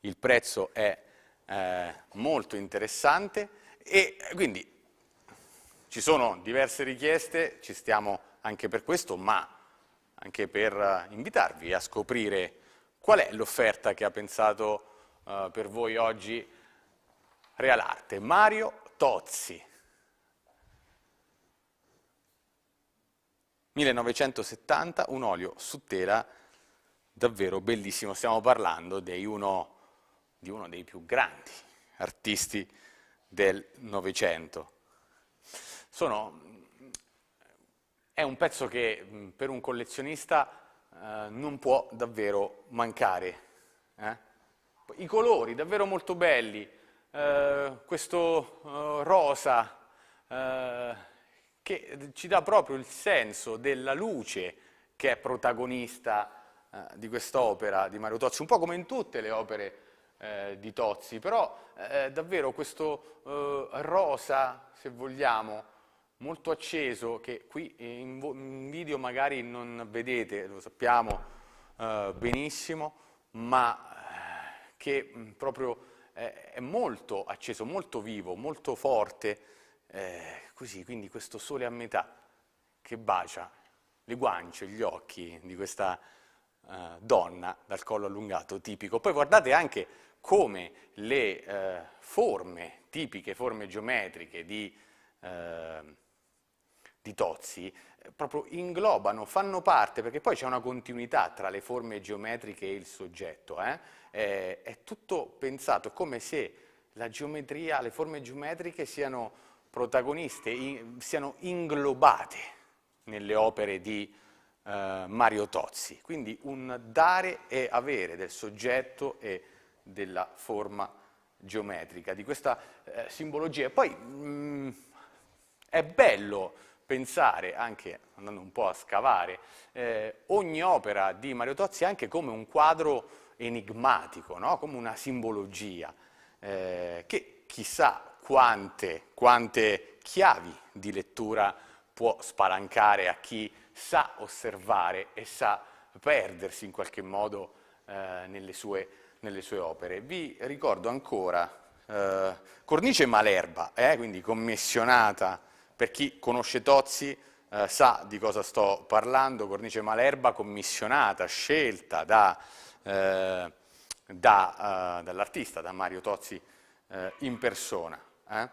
A: il prezzo è eh, molto interessante e quindi ci sono diverse richieste, ci stiamo anche per questo, ma anche per eh, invitarvi a scoprire qual è l'offerta che ha pensato eh, per voi oggi Real Arte. Mario Tozzi, 1970, un olio su tela davvero bellissimo, stiamo parlando uno, di uno dei più grandi artisti del Novecento. Sono, è un pezzo che per un collezionista eh, non può davvero mancare. Eh? I colori davvero molto belli, eh, questo eh, rosa eh, che ci dà proprio il senso della luce che è protagonista eh, di quest'opera di Mario Tozzi, un po' come in tutte le opere eh, di Tozzi, però eh, davvero questo eh, rosa, se vogliamo, molto acceso che qui in, video magari non vedete, lo sappiamo eh, benissimo, ma eh, che mm, proprio eh, è molto acceso, molto vivo, molto forte, eh, così, quindi questo sole a metà che bacia le guance, gli occhi di questa eh, donna dal collo allungato tipico. Poi guardate anche come le eh, forme tipiche, forme geometriche di di Tozzi eh, proprio inglobano, fanno parte, perché poi c'è una continuità tra le forme geometriche e il soggetto. Eh? Eh, è tutto pensato come se la geometria, le forme geometriche siano protagoniste, in, siano inglobate nelle opere di eh, Mario Tozzi. Quindi un dare e avere del soggetto e della forma geometrica, di questa eh, simbologia. Poi mh, mm, è bello pensare, anche andando un po' a scavare, eh, ogni opera di Mario Tozzi anche come un quadro enigmatico, no? come una simbologia, eh, che chissà quante, quante chiavi di lettura può spalancare a chi sa osservare e sa perdersi in qualche modo eh, nelle, sue, nelle, sue, opere. Vi ricordo ancora eh, Cornice Malerba, eh, quindi commissionata per chi conosce Tozzi eh, sa di cosa sto parlando, cornice Malerba commissionata, scelta da, eh, da, eh, dall'artista, da Mario Tozzi eh, in persona. Eh.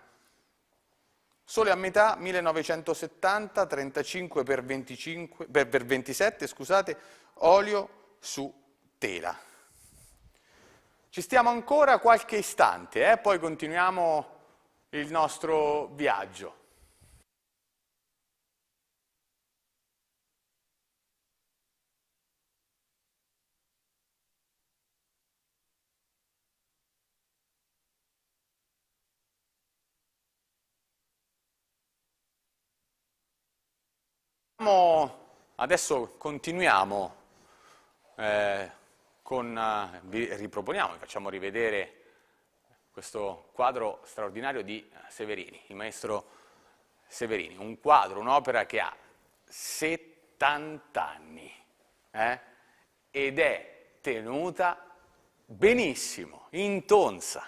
A: Sole a metà 1970, 35 per, 25, per, per 27, scusate, olio su tela. Ci stiamo ancora qualche istante, eh, poi continuiamo il nostro viaggio. Adesso continuiamo eh, con, eh, vi riproponiamo, vi facciamo rivedere questo quadro straordinario di Severini, il maestro Severini, un quadro, un'opera che ha 70 anni eh, ed è tenuta benissimo, in tonza,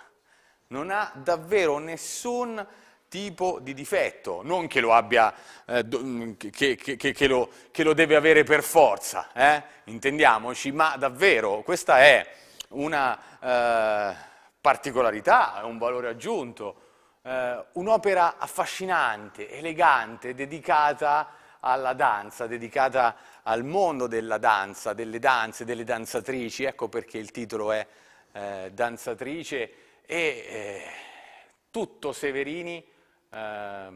A: non ha davvero nessun tipo di difetto, non che lo, abbia, eh, mm, che, che, che, lo, che lo deve avere per forza, eh? intendiamoci, ma davvero questa è una eh, particolarità, è un valore aggiunto, eh, un'opera affascinante, elegante, dedicata alla danza, dedicata al mondo della danza, delle danze, delle danzatrici, ecco perché il titolo è eh, danzatrice e eh, tutto Severini eh,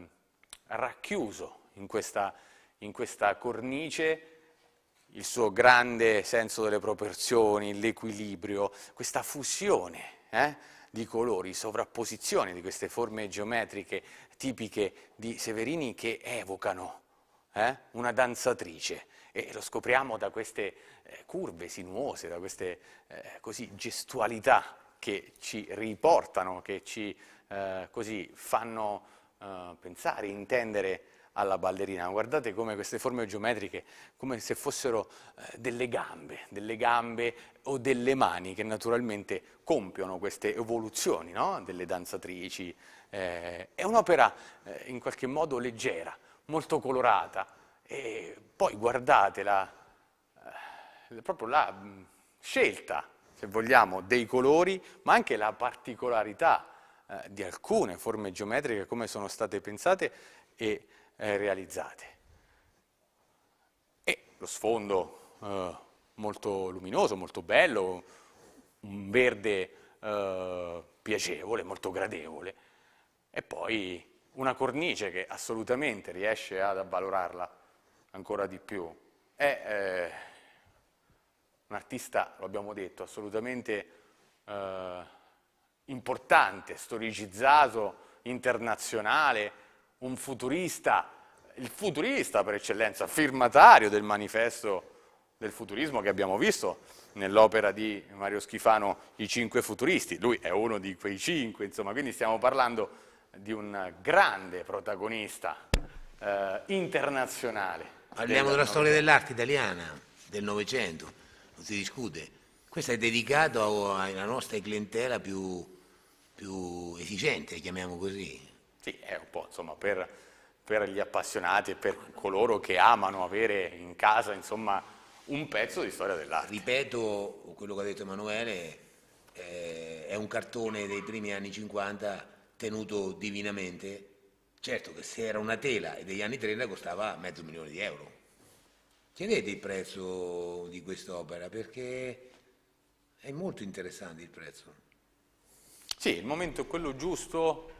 A: racchiuso in questa, in questa cornice il suo grande senso delle proporzioni, l'equilibrio, questa fusione eh, di colori, sovrapposizione di queste forme geometriche tipiche di Severini che evocano eh, una danzatrice e lo scopriamo da queste eh, curve sinuose, da queste eh, così, gestualità che ci riportano, che ci eh, così, fanno eh, pensare, intendere alla ballerina. Guardate come queste forme geometriche, come se fossero eh, delle gambe, delle gambe o delle mani che naturalmente compiono queste evoluzioni no? delle danzatrici. Eh, è un'opera eh, in qualche modo leggera, molto colorata. E poi guardate la, eh, proprio la mm, scelta, se vogliamo, dei colori, ma anche la particolarità eh, di alcune forme geometriche come sono state pensate e eh, realizzate. E lo sfondo eh, molto luminoso, molto bello, un verde eh, piacevole, molto gradevole, e poi una cornice che assolutamente riesce ad avvalorarla ancora di più. È eh, un artista, lo abbiamo detto, assolutamente eh, importante, storicizzato, internazionale, un futurista, il futurista per eccellenza, firmatario del manifesto del futurismo che abbiamo visto nell'opera di Mario Schifano I cinque futuristi, lui è uno di quei cinque, insomma, quindi stiamo parlando di un grande protagonista eh, internazionale. Parliamo della storia dell'arte
B: italiana del Novecento, non si discute.
A: Questo è dedicato alla nostra clientela più, più esigente, chiamiamo così. Sì, è un po' insomma per, per gli appassionati e per coloro che amano avere in casa insomma un pezzo di storia dell'arte. Ripeto quello che ha detto Emanuele,
B: eh, è un cartone dei primi anni 50 tenuto divinamente. Certo che se era una tela e degli anni 30 costava mezzo milione di euro. Chiedete il prezzo di quest'opera perché è molto interessante
A: il prezzo. Sì, il momento è quello giusto,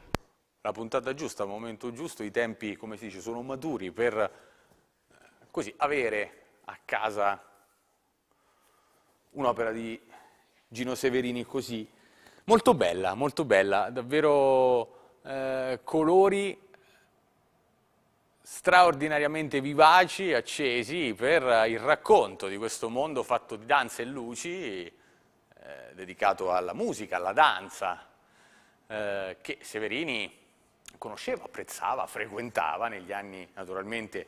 A: la puntata giusta, il momento giusto, i tempi, come si dice, sono maturi per eh, così, avere a casa un'opera di Gino Severini così, molto bella, molto bella, davvero eh, colori straordinariamente vivaci, accesi per eh, il racconto di questo mondo fatto di danze e luci, eh, dedicato alla musica, alla danza, eh, che Severini conosceva, apprezzava, frequentava negli anni naturalmente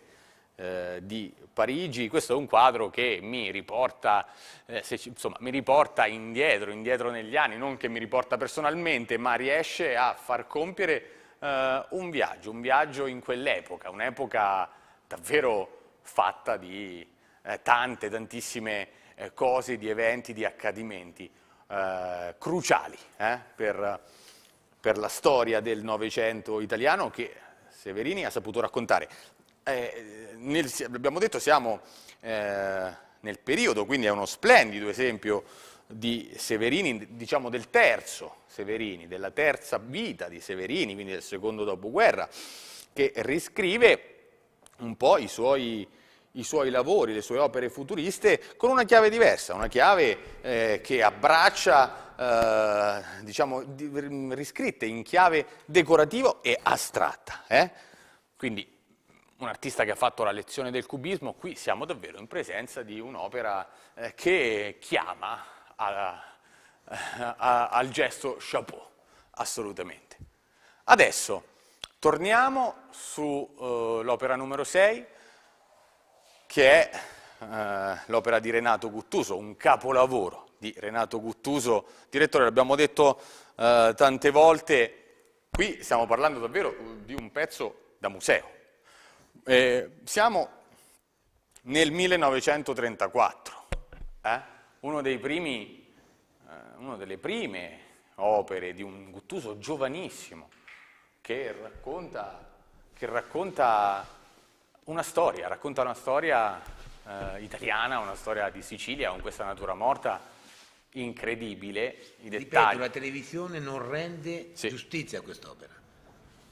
A: eh, di Parigi. Questo è un quadro che mi riporta, eh, ci, insomma, mi riporta, indietro, indietro negli anni, non che mi riporta personalmente, ma riesce a far compiere eh, un viaggio, un viaggio in quell'epoca, un'epoca davvero fatta di eh, tante, tantissime eh, cose, di eventi, di accadimenti cruciali per per la storia del Novecento italiano che Severini ha saputo raccontare. Eh, nel, abbiamo detto siamo eh, nel periodo, quindi è uno splendido esempio di Severini, diciamo del terzo Severini, della terza vita di Severini, quindi del secondo dopoguerra, che riscrive un po' i suoi, i suoi lavori, le sue opere futuriste con una chiave diversa, una chiave eh, che abbraccia eh, diciamo, riscritte in chiave decorativa e astratta. Eh? Quindi un artista che ha fatto la lezione del cubismo, qui siamo davvero in presenza di un'opera eh, che chiama alla, a, a, al gesto chapeau, assolutamente. Adesso torniamo sull'opera eh, uh, numero 6, che è uh, l'opera di Renato Guttuso, un capolavoro di Renato Guttuso. Direttore, l'abbiamo detto eh, tante volte, qui stiamo parlando davvero di un pezzo da museo. Eh, siamo nel 1934, eh? uno dei primi, eh, una delle prime opere di un Guttuso giovanissimo che racconta, che racconta una storia, racconta una storia eh, italiana, una storia di Sicilia con questa natura morta incredibile i dettagli. Ripeto, la televisione non rende
B: sì. giustizia a
A: quest'opera.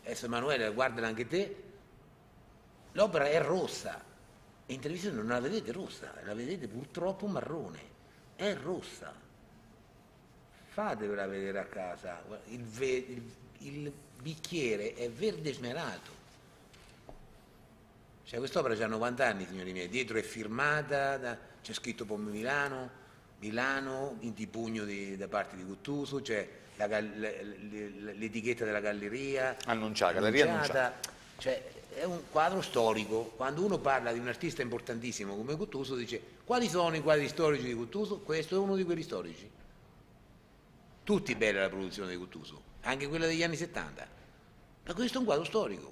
A: Adesso Emanuele,
B: guardala anche te, l'opera è rossa, in televisione non la vedete rossa, la vedete purtroppo marrone, è rossa. Fatevela vedere a casa, il, il, il bicchiere è verde smerato. Cioè quest'opera ha 90 anni, signori miei, dietro è firmata, da, c'è scritto Pombo Milano, Milano in dipugno di, da parte di Guttuso, cioè l'etichetta della galleria annunciata, galleria annunciata. Cioè, è un quadro storico. Quando uno parla di un artista importantissimo come Guttuso, dice quali sono i quadri storici di Guttuso? Questo è uno di quelli storici. Tutti bella la produzione di Guttuso, anche quella degli anni 70. Ma questo è un quadro storico.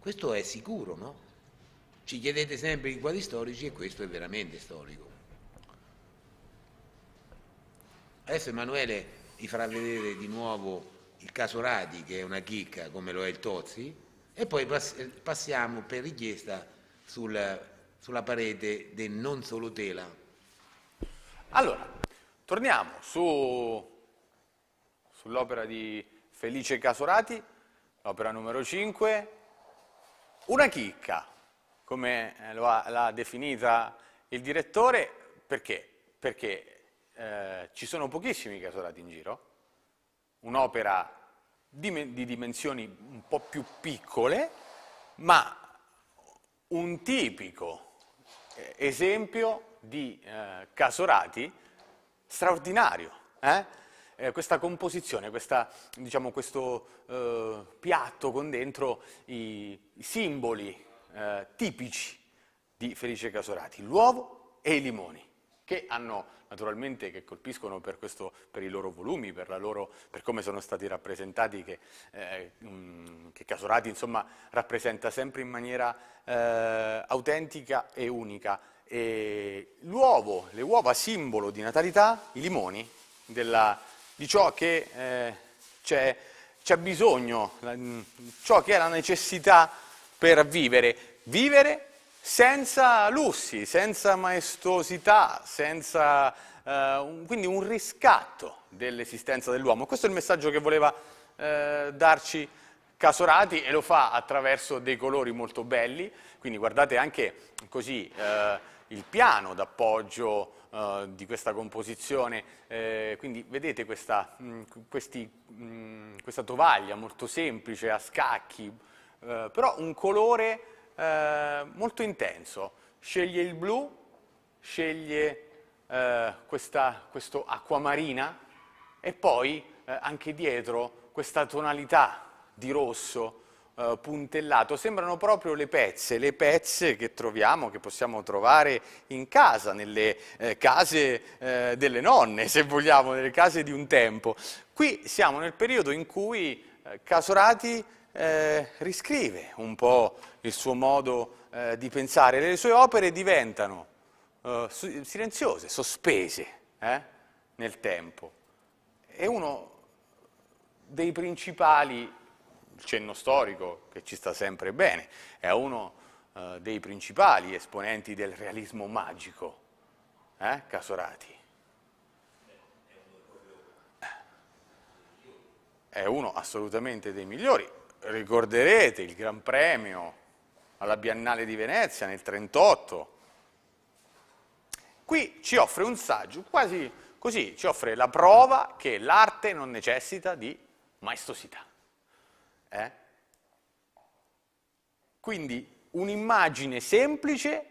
B: Questo è sicuro, no? Ci chiedete sempre i quadri storici e questo è veramente storico. Adesso Emanuele ti farà vedere di nuovo il caso Radi, che è una chicca come lo è il Tozzi, e poi passiamo per richiesta sul, sulla parete
A: del non solo tela. Allora, torniamo su, sull'opera di Felice Casorati, l'opera numero 5, una chicca, come l'ha definita il direttore, perché? Perché eh, ci sono pochissimi casolati in giro, un'opera di, di dimensioni un po' più piccole, ma un tipico eh, esempio di eh, casorati straordinario. Eh? Eh, questa composizione, questa, diciamo, questo eh, piatto con dentro i, i simboli tipici di Felice Casorati, l'uovo e i limoni che hanno naturalmente, che colpiscono per, questo, per i loro volumi, per, loro, per, come sono stati rappresentati, che, eh, mm, che Casorati insomma, rappresenta sempre in maniera eh, autentica e unica. E l'uovo, le uova simbolo di natalità, i limoni, della, di ciò che eh, c'è, c'è bisogno, la, mm, ciò che è la necessità per vivere. Vivere senza lussi, senza maestosità, senza, eh, un, quindi un riscatto dell'esistenza dell'uomo. Questo è il messaggio che voleva eh, darci Casorati e lo fa attraverso dei colori molto belli, quindi guardate anche così eh, il piano d'appoggio eh, di questa composizione, eh, quindi vedete questa, mh, mm, questi, mh, mm, questa, tovaglia molto semplice a scacchi, eh, però un colore eh, molto intenso, sceglie il blu, sceglie eh, questa, questo acquamarina e poi eh, anche dietro questa tonalità di rosso eh, puntellato, sembrano proprio le pezze, le pezze che troviamo, che possiamo trovare in casa, nelle eh, case eh, delle nonne, se vogliamo, nelle case di un tempo. Qui siamo nel periodo in cui eh, Casorati eh, riscrive un po' il suo modo eh, di pensare, le sue opere diventano eh, silenziose, sospese eh, nel tempo. È uno dei principali, il cenno storico che ci sta sempre bene, è uno eh, dei principali esponenti del realismo magico, eh, Casorati. È uno assolutamente dei migliori, ricorderete il Gran Premio alla Biennale di Venezia nel 1938. Qui ci offre un saggio, quasi così, ci offre la prova che l'arte non necessita di maestosità. Eh? Quindi un'immagine semplice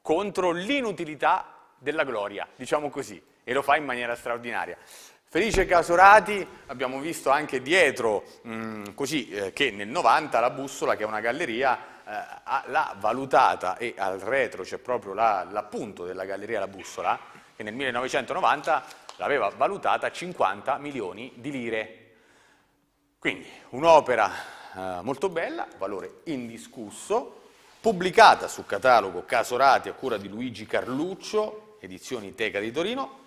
A: contro l'inutilità della gloria, diciamo così, e lo fa in maniera straordinaria. Felice Casorati abbiamo visto anche dietro, mh, mm, così eh, che nel 90 la Bussola, che è una galleria, eh, l'ha valutata e al retro c'è proprio l'appunto la, della galleria La Bussola, che nel 1990 l'aveva valutata 50 milioni di lire. Quindi un'opera eh, molto bella, valore indiscusso, pubblicata sul catalogo Casorati a cura di Luigi Carluccio, edizioni Teca di Torino,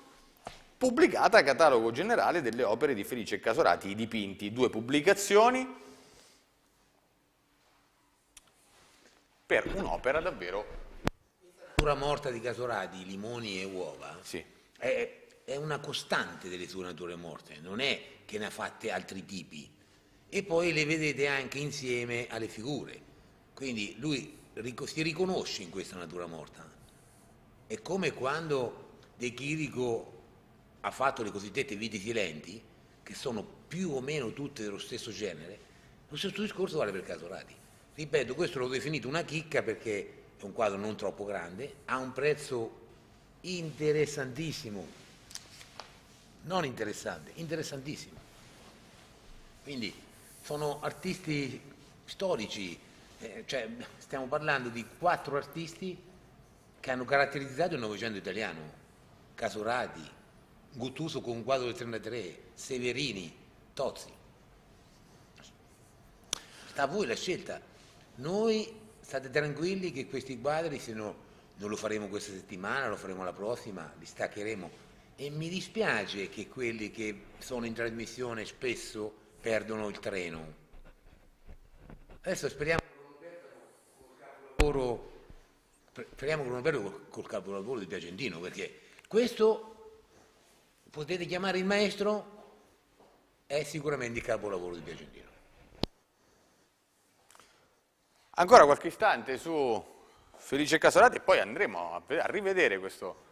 A: pubblicata a Catalogo Generale delle opere di Felice Casorati, i dipinti, due pubblicazioni per un'opera davvero... La morta
B: di Casorati, limoni e uova, sì. è, è una costante delle sue nature morte, non è che ne ha fatte altri tipi. E poi le vedete anche insieme alle figure, quindi lui si riconosce in questa natura morta. È come quando De Chirico ha fatto le cosiddette viti silenti, che sono più o meno tutte dello stesso genere, lo stesso discorso vale per Casorati. Ripeto, questo l'ho definito una chicca perché è un quadro non troppo grande, ha un prezzo interessantissimo, non interessante, interessantissimo. Quindi sono artisti storici, eh, cioè stiamo parlando di quattro artisti che hanno caratterizzato il Novecento italiano, Casorati, Guttuso con un quadro del 33, Severini, Tozzi. Sta a voi la scelta. Noi state tranquilli che questi quadri, se no non lo faremo questa settimana, lo faremo la prossima, li staccheremo. E mi dispiace che quelli che sono in trasmissione spesso perdono il treno. Adesso speriamo che non perdo col capolavoro di Piacentino, perché questo potete chiamare il maestro,
A: è sicuramente il capolavoro di Piacentino. Ancora qualche istante su Felice Casolati e poi andremo a, a rivedere questo,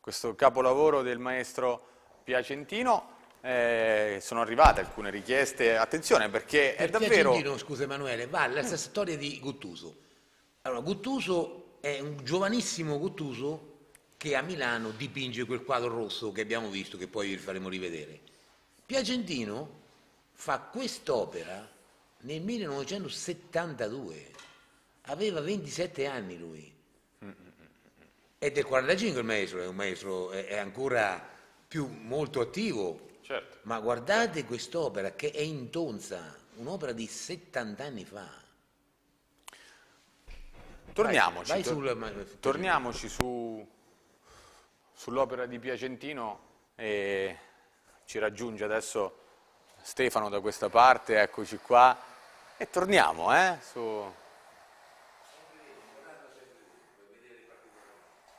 A: questo, capolavoro del maestro Piacentino. Eh, sono arrivate alcune richieste, attenzione perché, perché è davvero... Piacentino,
B: scusa Emanuele, va alla stessa storia di Guttuso. Allora, Guttuso è un giovanissimo Guttuso che a Milano dipinge quel quadro rosso che abbiamo visto, che poi vi faremo rivedere. Piacentino fa quest'opera nel 1972, aveva 27 anni lui. È del 45 il maestro, è un maestro è ancora più molto attivo. Certo. Ma guardate quest'opera che è in un'opera di 70 anni fa.
A: Torniamoci, vai, vai tor- torniamoci su sull'opera di Piacentino e ci raggiunge adesso Stefano da questa parte, eccoci qua e torniamo eh, su...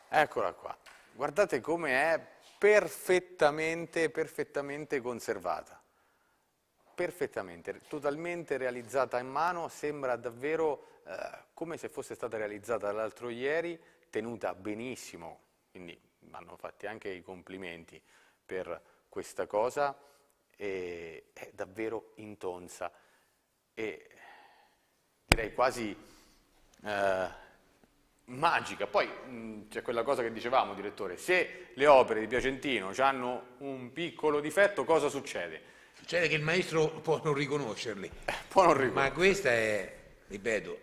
A: Eccola qua, guardate come è perfettamente, perfettamente conservata, perfettamente, totalmente realizzata in mano, sembra davvero eh, come se fosse stata realizzata l'altro ieri, tenuta benissimo, quindi vanno fatti anche i complimenti per questa cosa, è davvero intonsa e direi quasi eh, magica. Poi mm, c'è quella cosa che dicevamo, direttore, se le opere di Piacentino hanno un piccolo difetto, cosa succede?
B: Succede che il maestro può non riconoscerli. Eh, può non riconoscerli. Ma questa è, ripeto,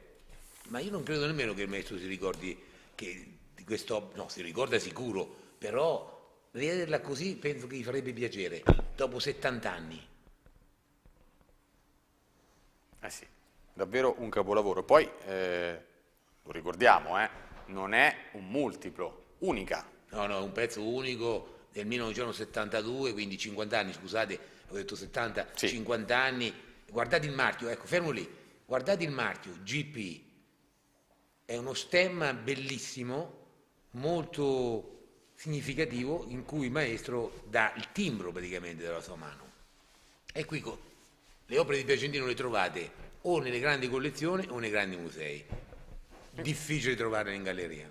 B: ma io non credo nemmeno che il maestro si ricordi che questo, no, si ricorda sicuro, però vederla così penso che gli farebbe piacere, dopo 70 anni. Eh sì,
A: davvero un capolavoro. Poi, eh, lo ricordiamo, eh, non è un multiplo, unica. No, no, è un pezzo
B: unico del 1972, quindi 50 anni, scusate, ho detto 70, sì. 50 anni. Guardate il marchio, ecco, fermo lì, guardate il marchio GP, è uno stemma bellissimo molto significativo in cui il maestro dà il timbro praticamente della sua mano. E qui le opere di Piacentino le trovate o nelle grandi collezioni
A: o nei grandi musei. Difficile trovarle in galleria.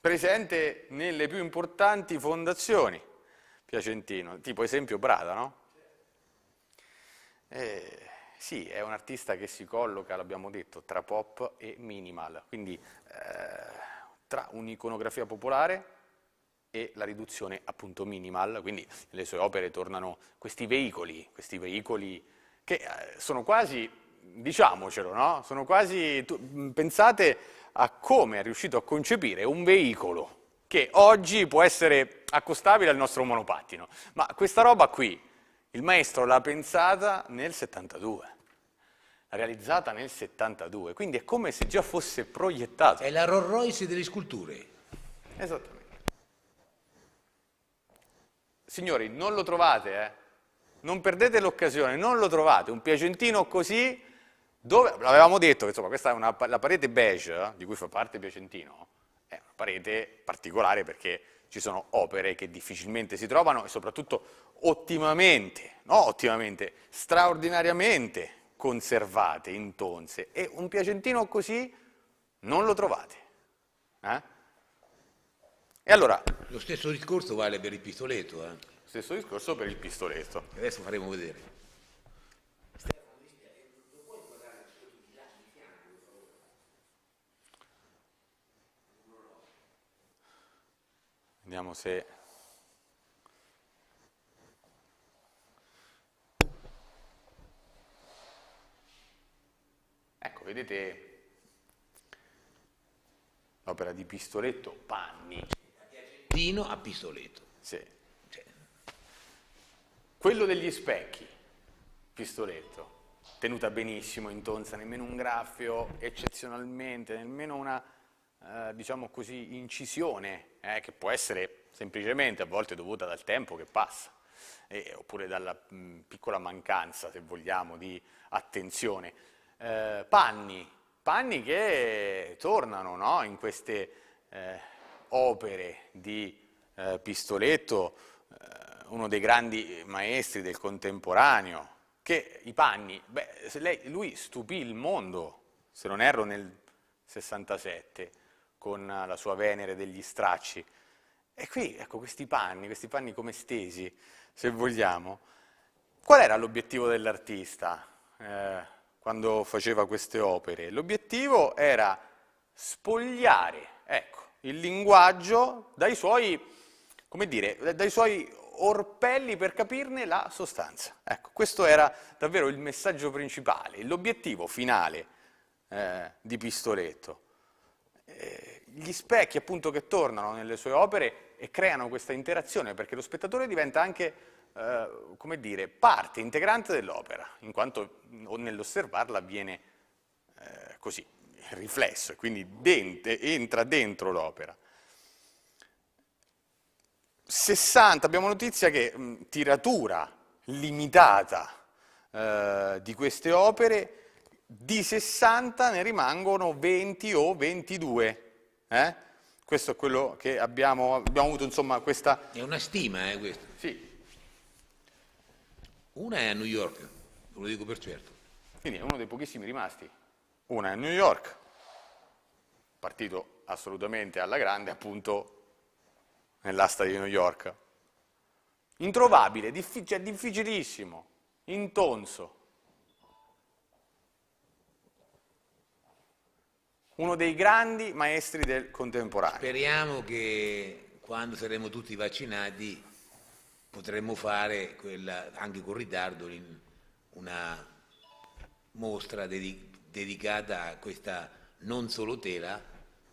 A: Presente nelle più importanti fondazioni Piacentino, tipo esempio Prada, no? Eh, sì, è un artista che si colloca, l'abbiamo detto, tra pop e minimal, quindi eh, tra un'iconografia popolare e la riduzione appunto minimal, quindi nelle sue opere tornano questi veicoli, questi veicoli che eh, sono quasi, diciamocelo, no? sono quasi, tu, pensate a come è riuscito a concepire un veicolo che oggi può essere accostabile al nostro monopattino, ma questa roba qui il maestro l'ha pensata nel 72 realizzata nel 72, quindi è come se già fosse proiettata. È la Rolls Royce delle sculture. Esattamente. Signori, non lo trovate, eh? non perdete l'occasione, non lo trovate, un piacentino così, dove, l'avevamo detto, insomma, questa è una, la parete beige, eh, di cui fa parte Piacentino, è una parete particolare perché ci sono opere che difficilmente si trovano e soprattutto ottimamente, no ottimamente, straordinariamente conservate, intonse, e un piacentino così non lo trovate. Eh? E allora... Lo stesso discorso vale per il pistoletto. Eh? Stesso discorso per il pistoletto.
B: Adesso faremo vedere.
A: Vediamo se Ecco, vedete l'opera di Pistoletto, Panni. Argentino a Pistoletto. Sì. Cioè. Quello degli specchi, Pistoletto, tenuta benissimo in tonza, nemmeno un graffio, eccezionalmente, nemmeno una, eh, diciamo così, incisione, eh, che può essere semplicemente a volte dovuta dal tempo che passa. Eh, oppure dalla mh, mm, piccola mancanza, se vogliamo, di attenzione eh, panni, panni che tornano no? in queste eh, opere di eh, Pistoletto, eh, uno dei grandi maestri del contemporaneo, che i panni, beh, lei, lui stupì il mondo, se non erro nel 67, con la sua Venere degli stracci. E qui, ecco, questi panni, questi panni come stesi, se vogliamo, qual era l'obiettivo dell'artista? Eh, quando faceva queste opere. L'obiettivo era spogliare ecco, il linguaggio dai suoi, dire, dai suoi, orpelli per capirne la sostanza. Ecco, questo era davvero il messaggio principale, l'obiettivo finale eh, di Pistoletto. Eh, gli specchi appunto che tornano nelle sue opere e creano questa interazione perché lo spettatore diventa anche eh, come dire, parte integrante dell'opera, in quanto nell'osservarla avviene eh, così, il riflesso, e quindi dente, entra dentro l'opera. 60, abbiamo notizia che mh, tiratura limitata eh, di queste opere, di 60 ne rimangono 20 o 22. Eh? Questo è quello che abbiamo, abbiamo avuto, insomma, questa... È una stima, eh, questo? Sì, una è a New York, ve lo dico per certo. Quindi è uno dei pochissimi rimasti. Una è a New York, partito assolutamente alla grande, appunto nell'asta di New York. Introvabile, difficil- cioè, difficilissimo, intonso. Uno dei grandi maestri del contemporaneo. Speriamo
B: che quando saremo tutti vaccinati potremmo fare quella, anche con ritardo una mostra dedicata a questa non solo tela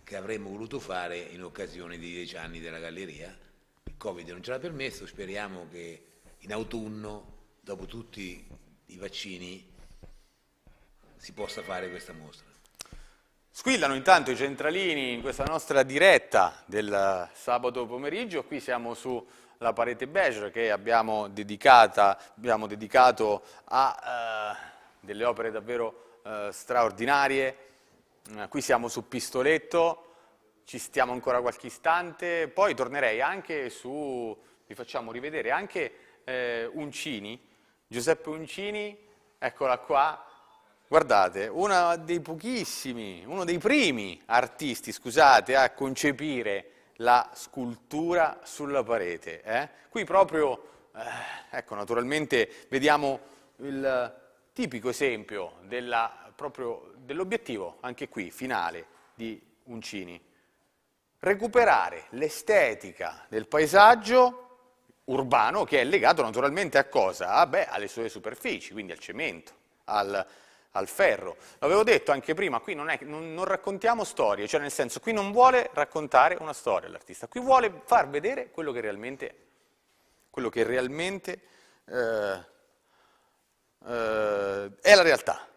B: che avremmo voluto fare in occasione dei dieci anni della galleria. Il Covid non ce l'ha permesso, speriamo che in autunno,
A: dopo tutti i vaccini, si possa fare questa mostra. Squillano intanto i centralini in questa nostra diretta del sabato pomeriggio, qui siamo su la parete beige che abbiamo, dedicata, abbiamo dedicato a eh, delle opere davvero eh, straordinarie. Eh, qui siamo su Pistoletto, ci stiamo ancora qualche istante, poi tornerei anche su, vi facciamo rivedere anche eh, Uncini, Giuseppe Uncini, eccola qua, Guardate, uno dei pochissimi, uno dei primi artisti, scusate, a concepire la scultura sulla parete. Eh? Qui proprio, eh, ecco, naturalmente vediamo il tipico esempio della, dell'obiettivo, anche qui, finale, di Uncini. Recuperare l'estetica del paesaggio urbano che è legato naturalmente a cosa? Ah, beh, alle sue superfici, quindi al cemento, al al ferro. L'avevo detto anche prima, qui non, è, non, non, raccontiamo storie, cioè nel senso qui non vuole raccontare una storia l'artista, qui vuole far vedere quello che realmente, quello che realmente eh, eh, è la realtà.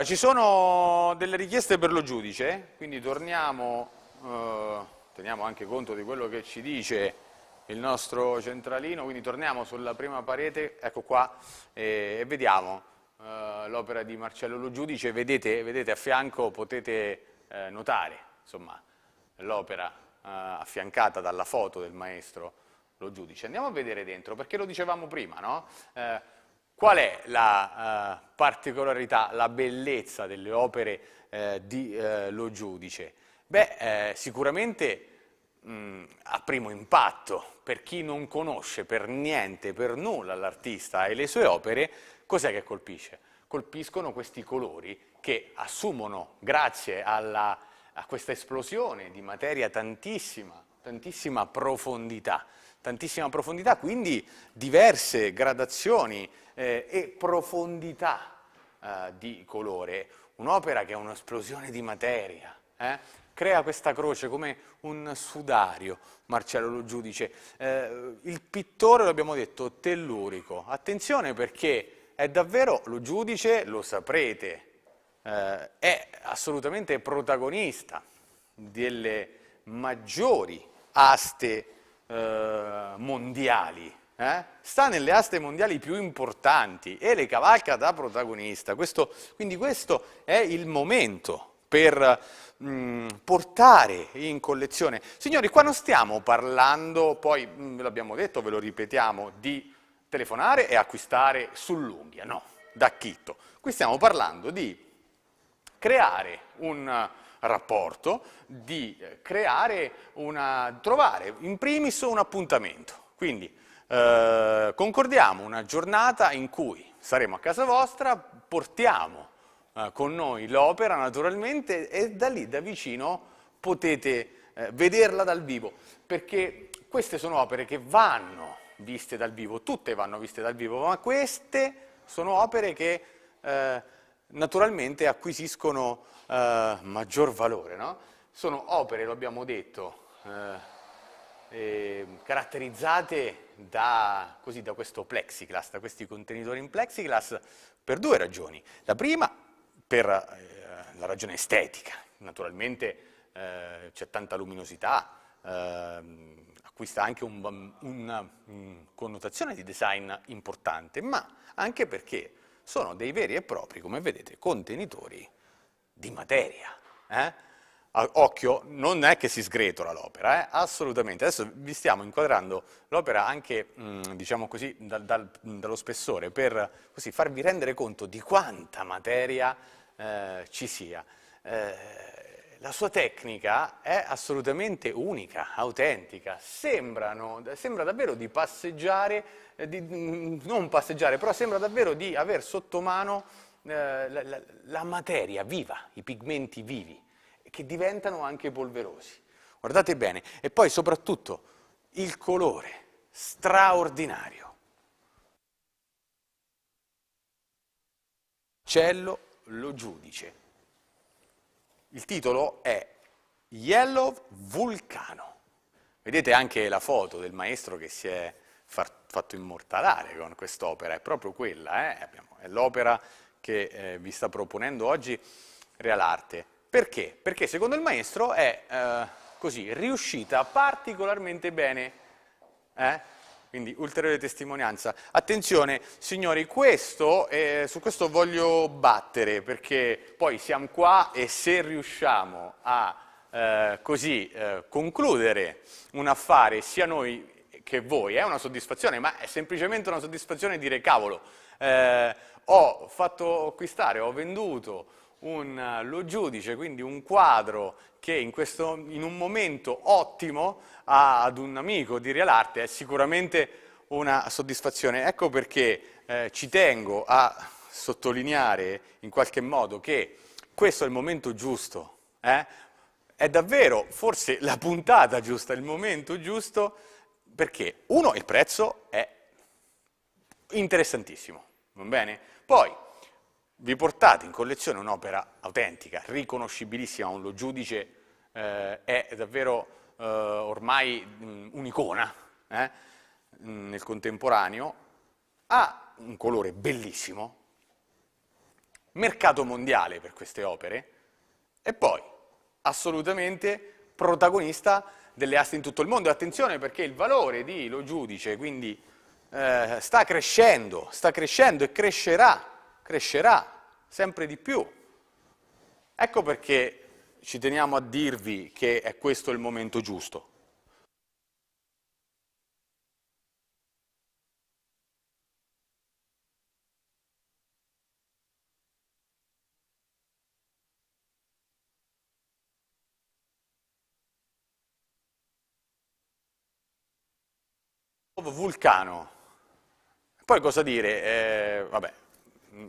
A: Ci sono delle richieste per lo giudice, quindi torniamo, eh, teniamo anche conto di quello che ci dice il nostro centralino, quindi torniamo sulla prima parete, ecco qua, eh, e vediamo eh, l'opera di Marcello Lo Giudice, vedete, vedete a fianco potete eh, notare l'opera eh, affiancata dalla foto del maestro Lo Giudice. Andiamo a vedere dentro, perché lo dicevamo prima, no? Eh, Qual è la eh, particolarità, la bellezza delle opere eh, di eh, Lo Giudice? Beh, eh, sicuramente mh, mm, a primo impatto, per chi non conosce per niente, per nulla l'artista e le sue opere, cos'è che colpisce? Colpiscono questi colori che assumono, grazie alla, a questa esplosione di materia tantissima, tantissima profondità, tantissima profondità, quindi diverse gradazioni eh, e profondità eh, di colore. Un'opera che è un'esplosione di materia, eh? crea questa croce come un sudario, Marcello lo giudice. Eh, il pittore, l'abbiamo detto, tellurico. Attenzione perché è davvero, lo giudice, lo saprete, eh, è assolutamente protagonista delle maggiori aste eh, mondiali eh, sta nelle aste mondiali più importanti e le cavalca da protagonista. Questo, quindi questo è il momento per mh, mm, portare in collezione. Signori, qua non stiamo parlando, poi mm, ve l'abbiamo detto, ve lo ripetiamo, di telefonare e acquistare sull'unghia, no, da chitto. Qui stiamo parlando di creare un rapporto, di eh, creare una, trovare in primis un appuntamento. Quindi eh, concordiamo una giornata in cui saremo a casa vostra, portiamo eh, con noi l'opera naturalmente e da lì, da vicino, potete eh, vederla dal vivo, perché queste sono opere che vanno viste dal vivo, tutte vanno viste dal vivo, ma queste sono opere che eh, naturalmente acquisiscono eh, maggior valore. No? Sono opere, lo abbiamo detto, eh, caratterizzate da, così, da questo plexiglass, da questi contenitori in plexiglass, per due ragioni. La prima, per eh, la ragione estetica. Naturalmente eh, c'è tanta luminosità, ehm, acquista anche una un, un connotazione di design importante, ma anche perché sono dei veri e propri, come vedete, contenitori di materia. Eh? occhio, non è che si sgretola l'opera, eh? assolutamente. Adesso vi stiamo inquadrando l'opera anche, mh, mm, diciamo così, dal, dal, dallo spessore, per così, farvi rendere conto di quanta materia eh, ci sia. Eh, la sua tecnica è assolutamente unica, autentica, Sembrano, sembra davvero di passeggiare, eh, di, mm, non passeggiare, però sembra davvero di aver sotto mano eh, la, la, la materia viva, i pigmenti vivi che diventano anche polverosi. Guardate bene, e poi soprattutto il colore straordinario. Cello lo giudice. Il titolo è Yellow Vulcano. Vedete anche la foto del maestro che si è fatto immortalare con quest'opera, è proprio quella, eh? è l'opera che eh, vi sta proponendo oggi Real Arte. Perché? Perché secondo il maestro è eh, così, riuscita particolarmente bene. Eh? Quindi ulteriore testimonianza. Attenzione, signori, questo, eh, su questo voglio battere perché poi siamo qua e se riusciamo a eh, così eh, concludere un affare, sia noi che voi, è una soddisfazione, ma è semplicemente una soddisfazione dire cavolo, eh, ho fatto acquistare, ho venduto, un, eh, lo giudice, quindi un quadro che in, questo, in un momento ottimo ha ad un amico di Real Arte è sicuramente una soddisfazione. Ecco perché eh, ci tengo a sottolineare in qualche modo che questo è il momento giusto, eh? è davvero forse la puntata giusta, il momento giusto, perché uno, il prezzo è interessantissimo, va bene? Poi, vi portate in collezione un'opera autentica, riconoscibilissima a un giudice, eh, è davvero eh, ormai mm, un'icona eh, mm, nel contemporaneo, ha un colore bellissimo, mercato mondiale per queste opere e poi assolutamente protagonista delle aste in tutto il mondo. E Attenzione perché il valore di lo giudice quindi eh, sta crescendo, sta crescendo e crescerà crescerà sempre di più. Ecco perché ci teniamo a dirvi che è questo il momento giusto. vulcano. Poi cosa dire? Eh, vabbè,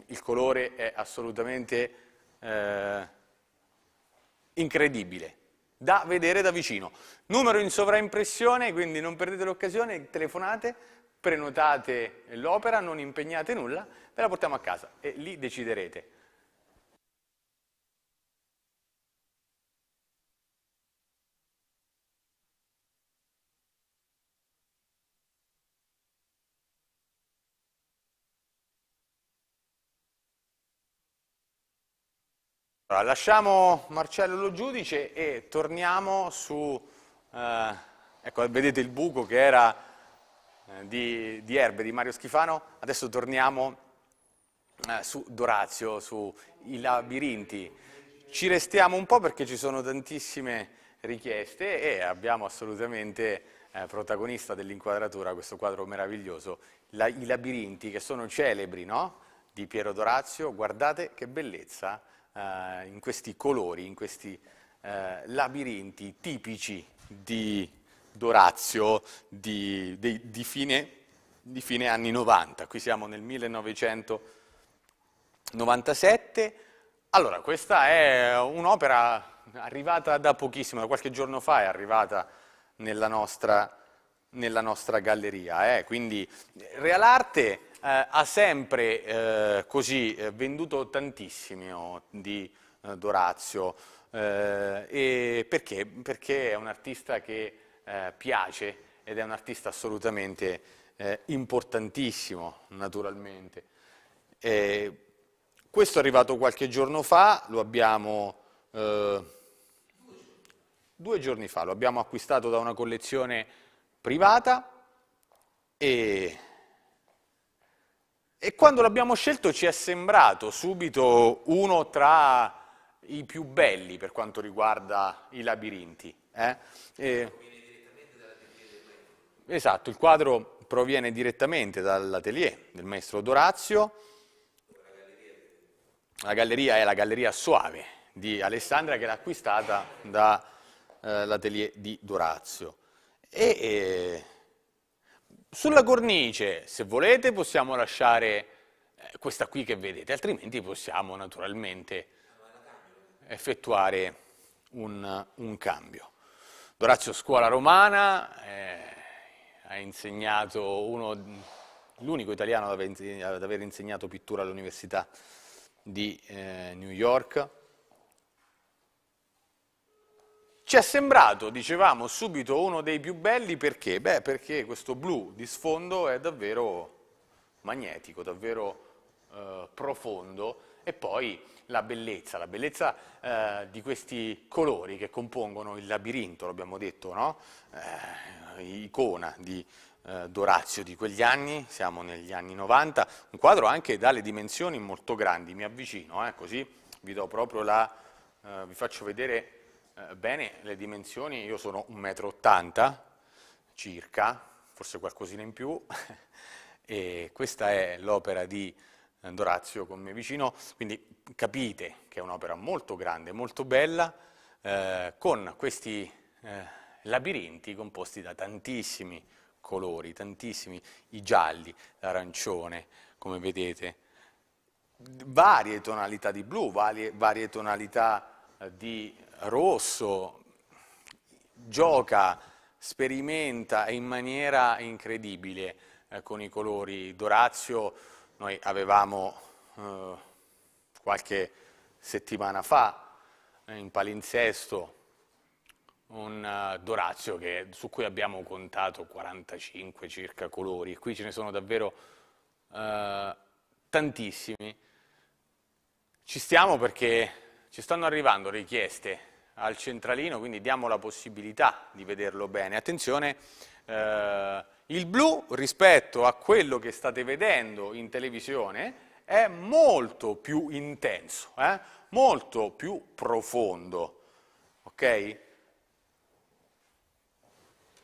A: il colore è assolutamente eh, incredibile, da vedere da vicino. Numero in sovraimpressione, quindi non perdete l'occasione, telefonate, prenotate l'opera, non impegnate nulla, ve la portiamo a casa e lì deciderete. Allora, lasciamo Marcello lo giudice e torniamo su, eh, ecco, vedete il buco che era eh, di, di, Erbe, di Mario Schifano, adesso torniamo eh, su Dorazio, sui labirinti. Ci restiamo un po' perché ci sono tantissime richieste e abbiamo assolutamente eh, protagonista dell'inquadratura questo quadro meraviglioso, la, i labirinti che sono celebri, no? Di Piero Dorazio, guardate che bellezza! eh, in questi colori, in questi eh, labirinti tipici di Dorazio di, di, di, fine, di fine anni 90. Qui siamo nel 1997. Allora, questa è un'opera arrivata da pochissimo, da qualche giorno fa è arrivata nella nostra, nella nostra galleria. Eh? Quindi Arte... Eh, ha sempre eh, così eh, venduto tantissimo oh, di Dorazio, perché? perché? è un artista che piace ed è un artista assolutamente importantissimo, naturalmente. E questo è arrivato qualche giorno fa, lo abbiamo due giorni fa, lo abbiamo acquistato da una collezione privata e e quando l'abbiamo scelto ci è sembrato subito uno tra i più belli per quanto riguarda i labirinti. Eh? E... Esatto, il quadro proviene direttamente dall'atelier del maestro Dorazio. La galleria è la Galleria Soave di Alessandria che l'ha acquistata dall'atelier eh, di Dorazio. E, eh, sulla cornice, se volete, possiamo lasciare eh, questa qui che vedete, altrimenti possiamo naturalmente effettuare un, un cambio. Dorazio Scuola Romana eh, ha insegnato l'unico italiano ad aver insegnato pittura all'Università di eh, New York, Ci è sembrato, dicevamo, subito uno dei più belli perché? Beh, perché questo blu di sfondo è davvero magnetico, davvero eh, profondo e poi la bellezza, la bellezza eh, di questi colori che compongono il labirinto, l'abbiamo detto, no? Eh, icona di eh, Dorazio di quegli anni, siamo negli anni 90, un quadro anche dalle dimensioni molto grandi, mi avvicino, eh, così vi do proprio la, eh, vi faccio vedere eh, bene le dimensioni, io sono 1,80 m circa, forse qualcosina in più, e questa è l'opera di eh, Dorazio con me vicino, quindi capite che è un'opera molto grande, molto bella, eh, con questi eh, labirinti composti da tantissimi colori, tantissimi, i gialli, l'arancione, come vedete, varie tonalità di blu, varie, varie tonalità di rosso, gioca, sperimenta in maniera incredibile eh, con i colori. Dorazio noi avevamo eh, qualche settimana fa eh, in palinsesto un eh, Dorazio che, su cui abbiamo contato 45 circa colori. Qui ce ne sono davvero eh, tantissimi. Ci stiamo perché ci stanno arrivando richieste al centralino, quindi diamo la possibilità di vederlo bene. Attenzione, eh, il blu rispetto a quello che state vedendo in televisione è molto più intenso, eh? molto più profondo, ok?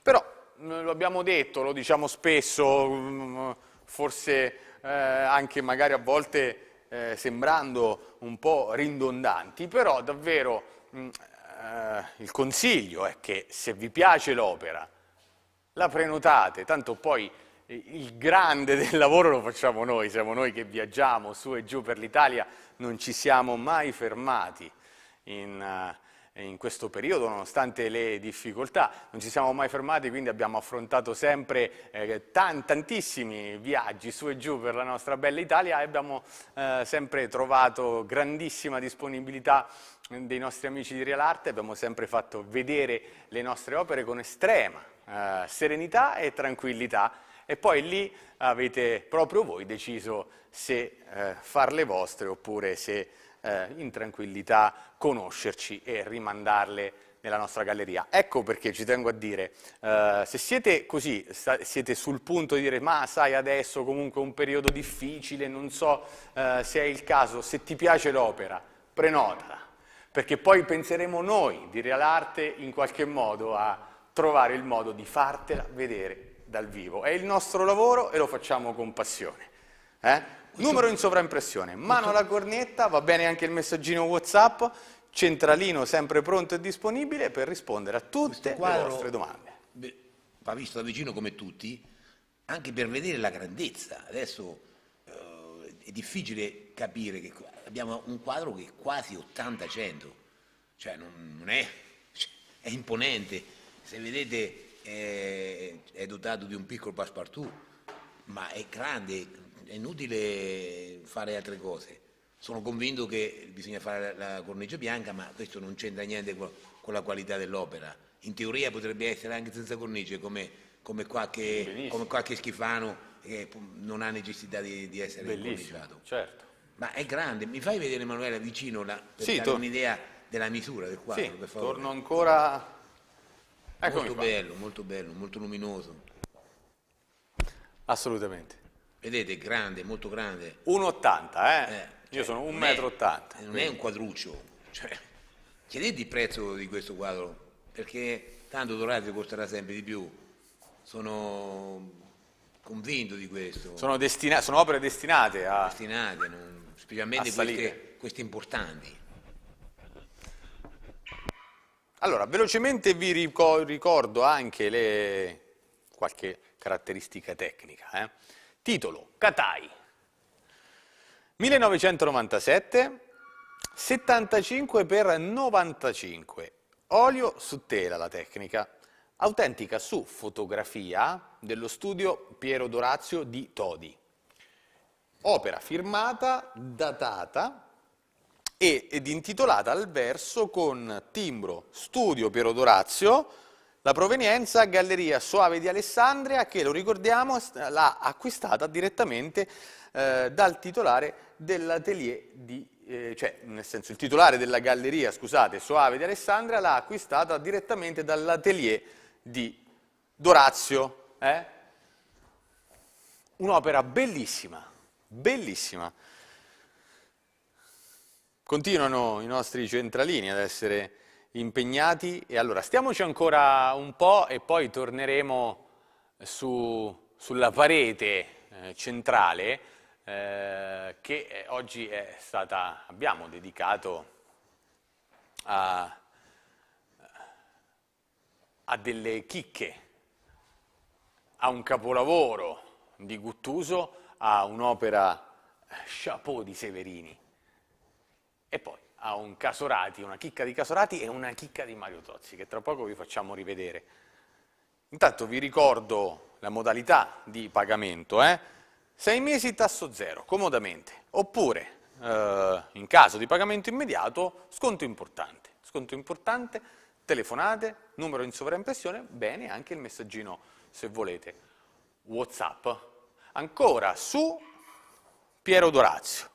A: Però, mm, lo abbiamo detto, lo diciamo spesso, mm, forse eh, anche magari a volte eh, sembrando un po' ridondanti, però davvero mh, mm, eh, il consiglio è che se vi piace l'opera, la prenotate, tanto poi il grande del lavoro lo facciamo noi, siamo noi che viaggiamo su e giù per l'Italia, non ci siamo mai fermati in, eh, in questo periodo, nonostante le difficoltà. Non ci siamo mai fermati, quindi abbiamo affrontato sempre eh, tantissimi viaggi su e giù per la nostra bella Italia e abbiamo eh, sempre trovato grandissima disponibilità dei nostri amici di Real Arte, abbiamo sempre fatto vedere le nostre opere con estrema eh, serenità e tranquillità e poi lì avete proprio voi deciso se eh, farle vostre oppure se eh, in tranquillità conoscerci e rimandarle nella nostra galleria. Ecco perché ci tengo a dire, eh, se siete così, sta, siete sul punto di dire ma sai adesso comunque un periodo difficile, non so eh, se è il caso, se ti piace l'opera, prenotala, perché poi penseremo noi di Realarte in qualche modo a trovare il modo di fartela vedere dal vivo. È il nostro lavoro e lo facciamo con passione. Eh? Numero in sovraimpressione, mano alla cornetta, va bene anche il messaggino Whatsapp, centralino sempre pronto e disponibile per rispondere a tutte le vostre domande.
B: va visto da vicino come tutti, anche per vedere la grandezza. Adesso eh, è difficile capire che abbiamo un quadro che è quasi 80-100, cioè non, non è, cioè, è imponente. Se vedete è, eh, è dotato di un piccolo passepartout, ma è grande, è inutile fare altre cose. Sono convinto che bisogna fare la cornice bianca, ma questo non c'entra niente con la qualità dell'opera. In teoria potrebbe essere anche senza cornice, come, come, qualche, come qualche, schifano che non ha necessità di, di essere corniciato. Certo. Ma è grande, mi fai vedere Manuela vicino la, per sì, un'idea della misura del quadro, sì, per favore.
A: Torno ancora. Eccomi molto qua. bello,
B: molto bello, molto luminoso. Assolutamente. Vedete, grande, molto grande. 1,80, eh? eh Io cioè, sono 1,80 m. Non è un quadruccio. Cioè, chiedete il prezzo di questo quadro, perché tanto Dorato costerà sempre di più. Sono convinto di questo. Sono, destina- sono opere destinate a... Destinate, non, specialmente queste, queste importanti.
A: Allora, velocemente vi ricordo anche le... qualche caratteristica tecnica. Eh? Titolo Katai 1997 75 x 95 olio su tela la tecnica autentica su fotografia dello studio Piero Dorazio di Todi opera firmata datata ed intitolata al verso con timbro studio Piero Dorazio la provenienza Galleria Soave di Alessandria che, lo ricordiamo, l'ha acquistata direttamente eh, dal titolare dell'atelier di eh, cioè nel senso il titolare della galleria, scusate, Soave di Alessandria l'ha acquistata direttamente dall'atelier di Dorazio, eh? Un'opera bellissima, bellissima. Continuano i nostri centralini ad essere impegnati e allora stiamoci ancora un po' e poi torneremo su, sulla parete eh, centrale eh, che eh, oggi è stata, abbiamo dedicato a, a delle chicche, a un capolavoro di Guttuso, a un'opera eh, chapeau di Severini. E poi a un Casorati, una chicca di Casorati e una chicca di Mario Tozzi, che tra poco vi facciamo rivedere. Intanto vi ricordo la modalità di pagamento, eh? 6 mesi tasso zero, comodamente, oppure eh, in caso di pagamento immediato sconto importante, sconto importante, telefonate, numero in sovraimpressione, bene anche il messaggino se volete, Whatsapp. Ancora su Piero Dorazio.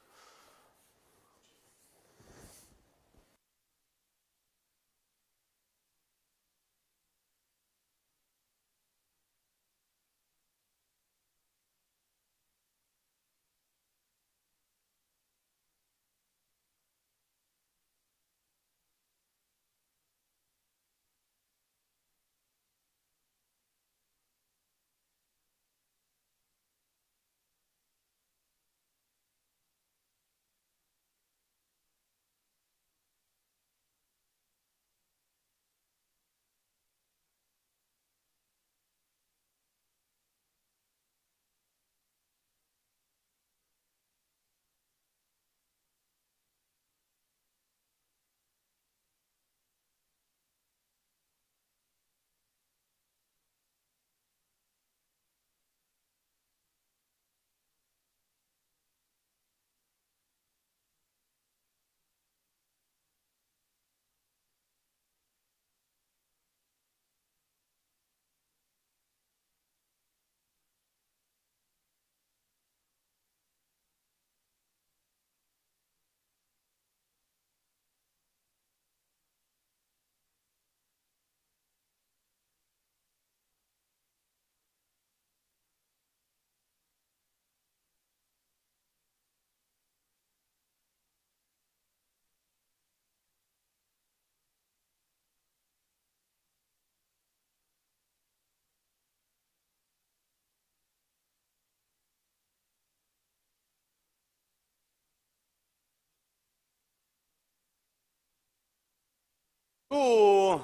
A: Uh,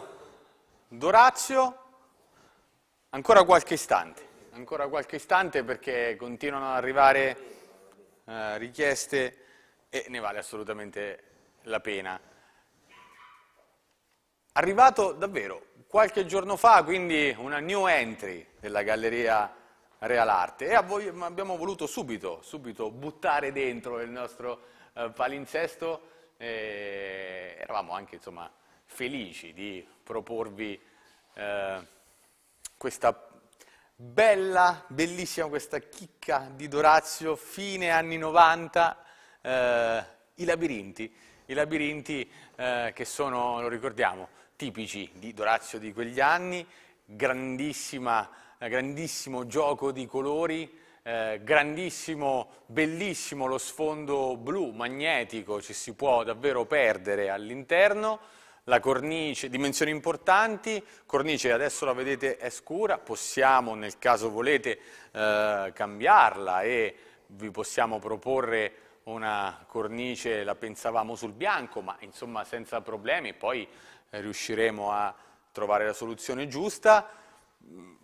A: Dorazio, ancora qualche istante, ancora qualche istante perché continuano ad arrivare eh, richieste e ne vale assolutamente la pena. Arrivato davvero qualche giorno fa, quindi una new entry della Galleria Real Arte e abbiamo voluto subito, subito buttare dentro il nostro eh, palinsesto, e eh, eravamo anche insomma felici di proporvi eh, questa bella, bellissima questa chicca di Dorazio, fine anni 90, eh, i labirinti, i labirinti eh, che sono, lo ricordiamo, tipici di Dorazio di quegli anni, grandissimo gioco di colori, eh, grandissimo, bellissimo lo sfondo blu, magnetico, ci si può davvero perdere all'interno, la cornice, dimensioni importanti, cornice adesso la vedete è scura, possiamo nel caso volete eh, cambiarla e vi possiamo proporre una cornice, la pensavamo sul bianco, ma insomma senza problemi, poi eh, riusciremo a trovare la soluzione giusta, mm,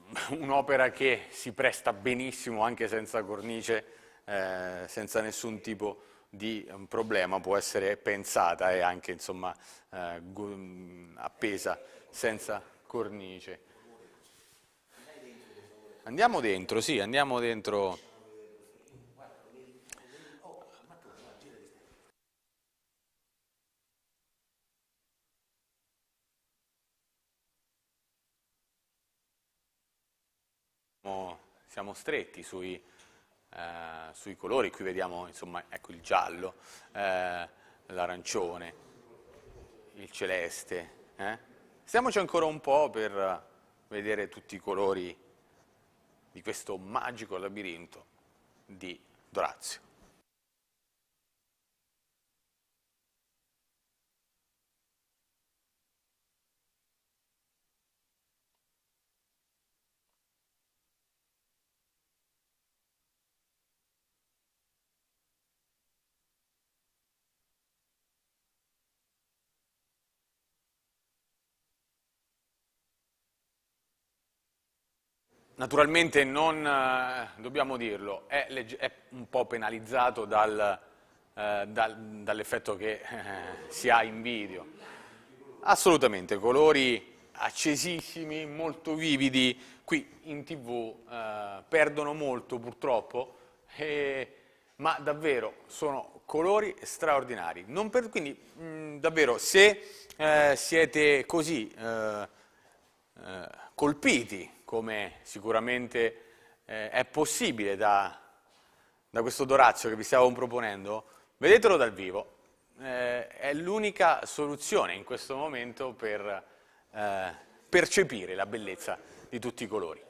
A: un'opera che si presta benissimo anche senza cornice, eh, senza nessun tipo di di eh, un problema può essere pensata e anche insomma, eh, appesa senza cornice. Andiamo dentro, sì, andiamo dentro. Siamo stretti sui eh, sui colori, qui vediamo insomma, ecco il giallo, eh, l'arancione, il celeste. Eh? Stiamoci ancora un po' per vedere tutti i colori di questo magico labirinto di Dorazio. naturalmente non eh, dobbiamo dirlo, è, è un po' penalizzato dal, eh, dal, dall'effetto che eh, si ha in video. Assolutamente, colori accesissimi, molto vividi, qui in tv eh, perdono molto purtroppo, ma davvero sono colori straordinari. Per, quindi mh, mm, davvero se eh, siete così eh, colpiti come sicuramente eh, è possibile da, da, questo dorazio che vi stavo proponendo, vedetelo dal vivo. Eh, è l'unica soluzione in questo momento per eh, percepire la bellezza di tutti i colori.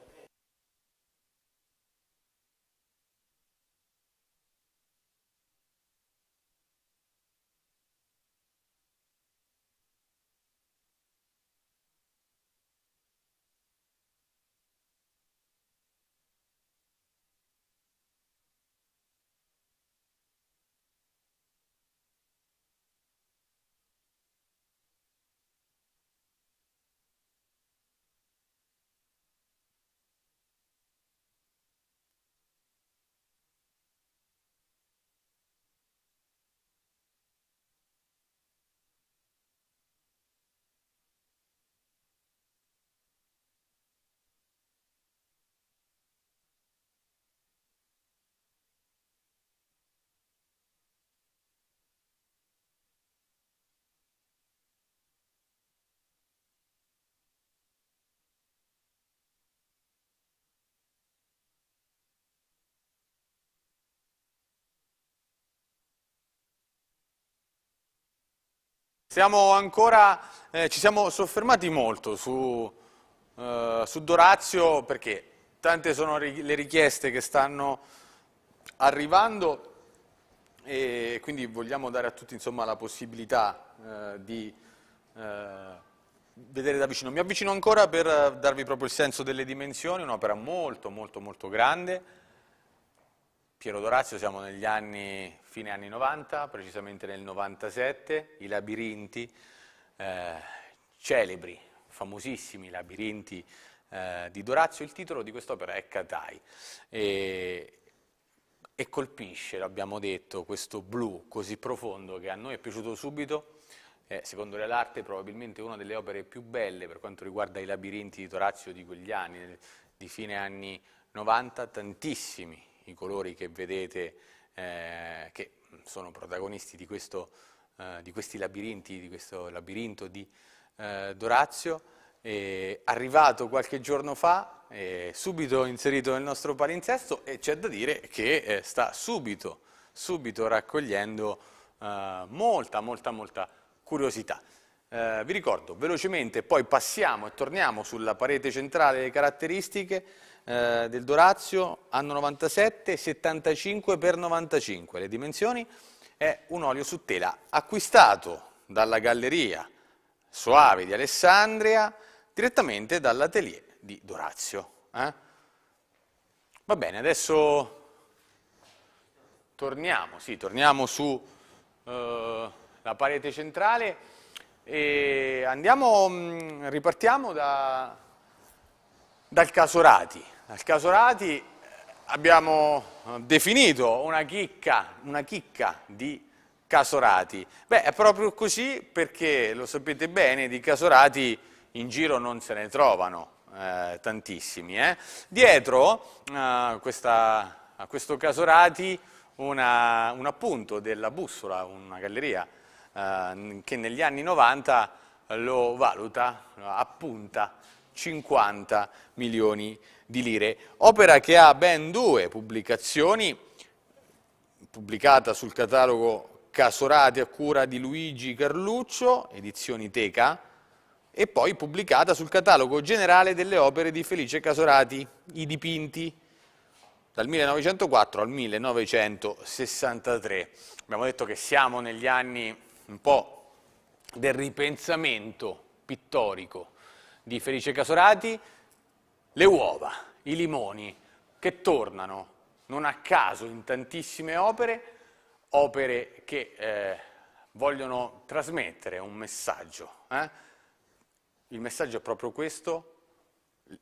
A: Siamo ancora, eh, ci siamo soffermati molto su, eh, su Dorazio perché tante sono le richieste che stanno arrivando e quindi vogliamo dare a tutti insomma, la possibilità eh, di eh, vedere da vicino. Mi avvicino ancora per darvi proprio il senso delle dimensioni, un'opera molto molto molto grande Piero Dorazio, siamo negli anni, fine anni 90, precisamente nel 97, i labirinti eh, celebri, famosissimi labirinti eh, di Dorazio, il titolo di quest'opera è Katai e, e colpisce, l'abbiamo detto, questo blu così profondo che a noi è piaciuto subito, eh, secondo le l'arte probabilmente una delle opere più belle per quanto riguarda i labirinti di Dorazio di quegli anni, di fine anni 90, tantissimi i colori che vedete eh, che sono protagonisti di, questo, eh, di, questi labirinti, di questo labirinto di eh, Dorazio, arrivato qualche giorno fa, subito inserito nel nostro palinsesto e c'è da dire che eh, sta subito, subito raccogliendo eh, molta, molta, molta curiosità. Eh, vi ricordo velocemente, poi passiamo e torniamo sulla parete centrale le caratteristiche, eh, del Dorazio, anno 97, 75 x 95. Le dimensioni è un olio su tela acquistato dalla galleria Soave di Alessandria direttamente dall'atelier di Dorazio. Eh? Va bene, adesso torniamo, sì, torniamo sulla eh, parete centrale e andiamo, mh, mm, ripartiamo da, dal Casorati. Al caso Rati abbiamo eh, definito una chicca, una chicca di Casorati. Beh, è proprio così perché, lo sapete bene, di Casorati in giro non se ne trovano eh, tantissimi. Eh. Dietro eh, questa, a questo Casorati una, un appunto della Bussola, una galleria eh, che negli anni 90 lo valuta, appunta 50 milioni di euro di lire, opera che ha ben due pubblicazioni, pubblicata sul catalogo Casorati a cura di Luigi Carluccio, edizioni Teca, e poi pubblicata sul catalogo generale delle opere di Felice Casorati, I dipinti, dal 1904 al 1963. Abbiamo detto che siamo negli anni un po' del ripensamento pittorico di Felice Casorati, le uova, i limoni, che tornano non a caso in tantissime opere, opere che eh, vogliono trasmettere un messaggio. Eh? Il messaggio è proprio questo,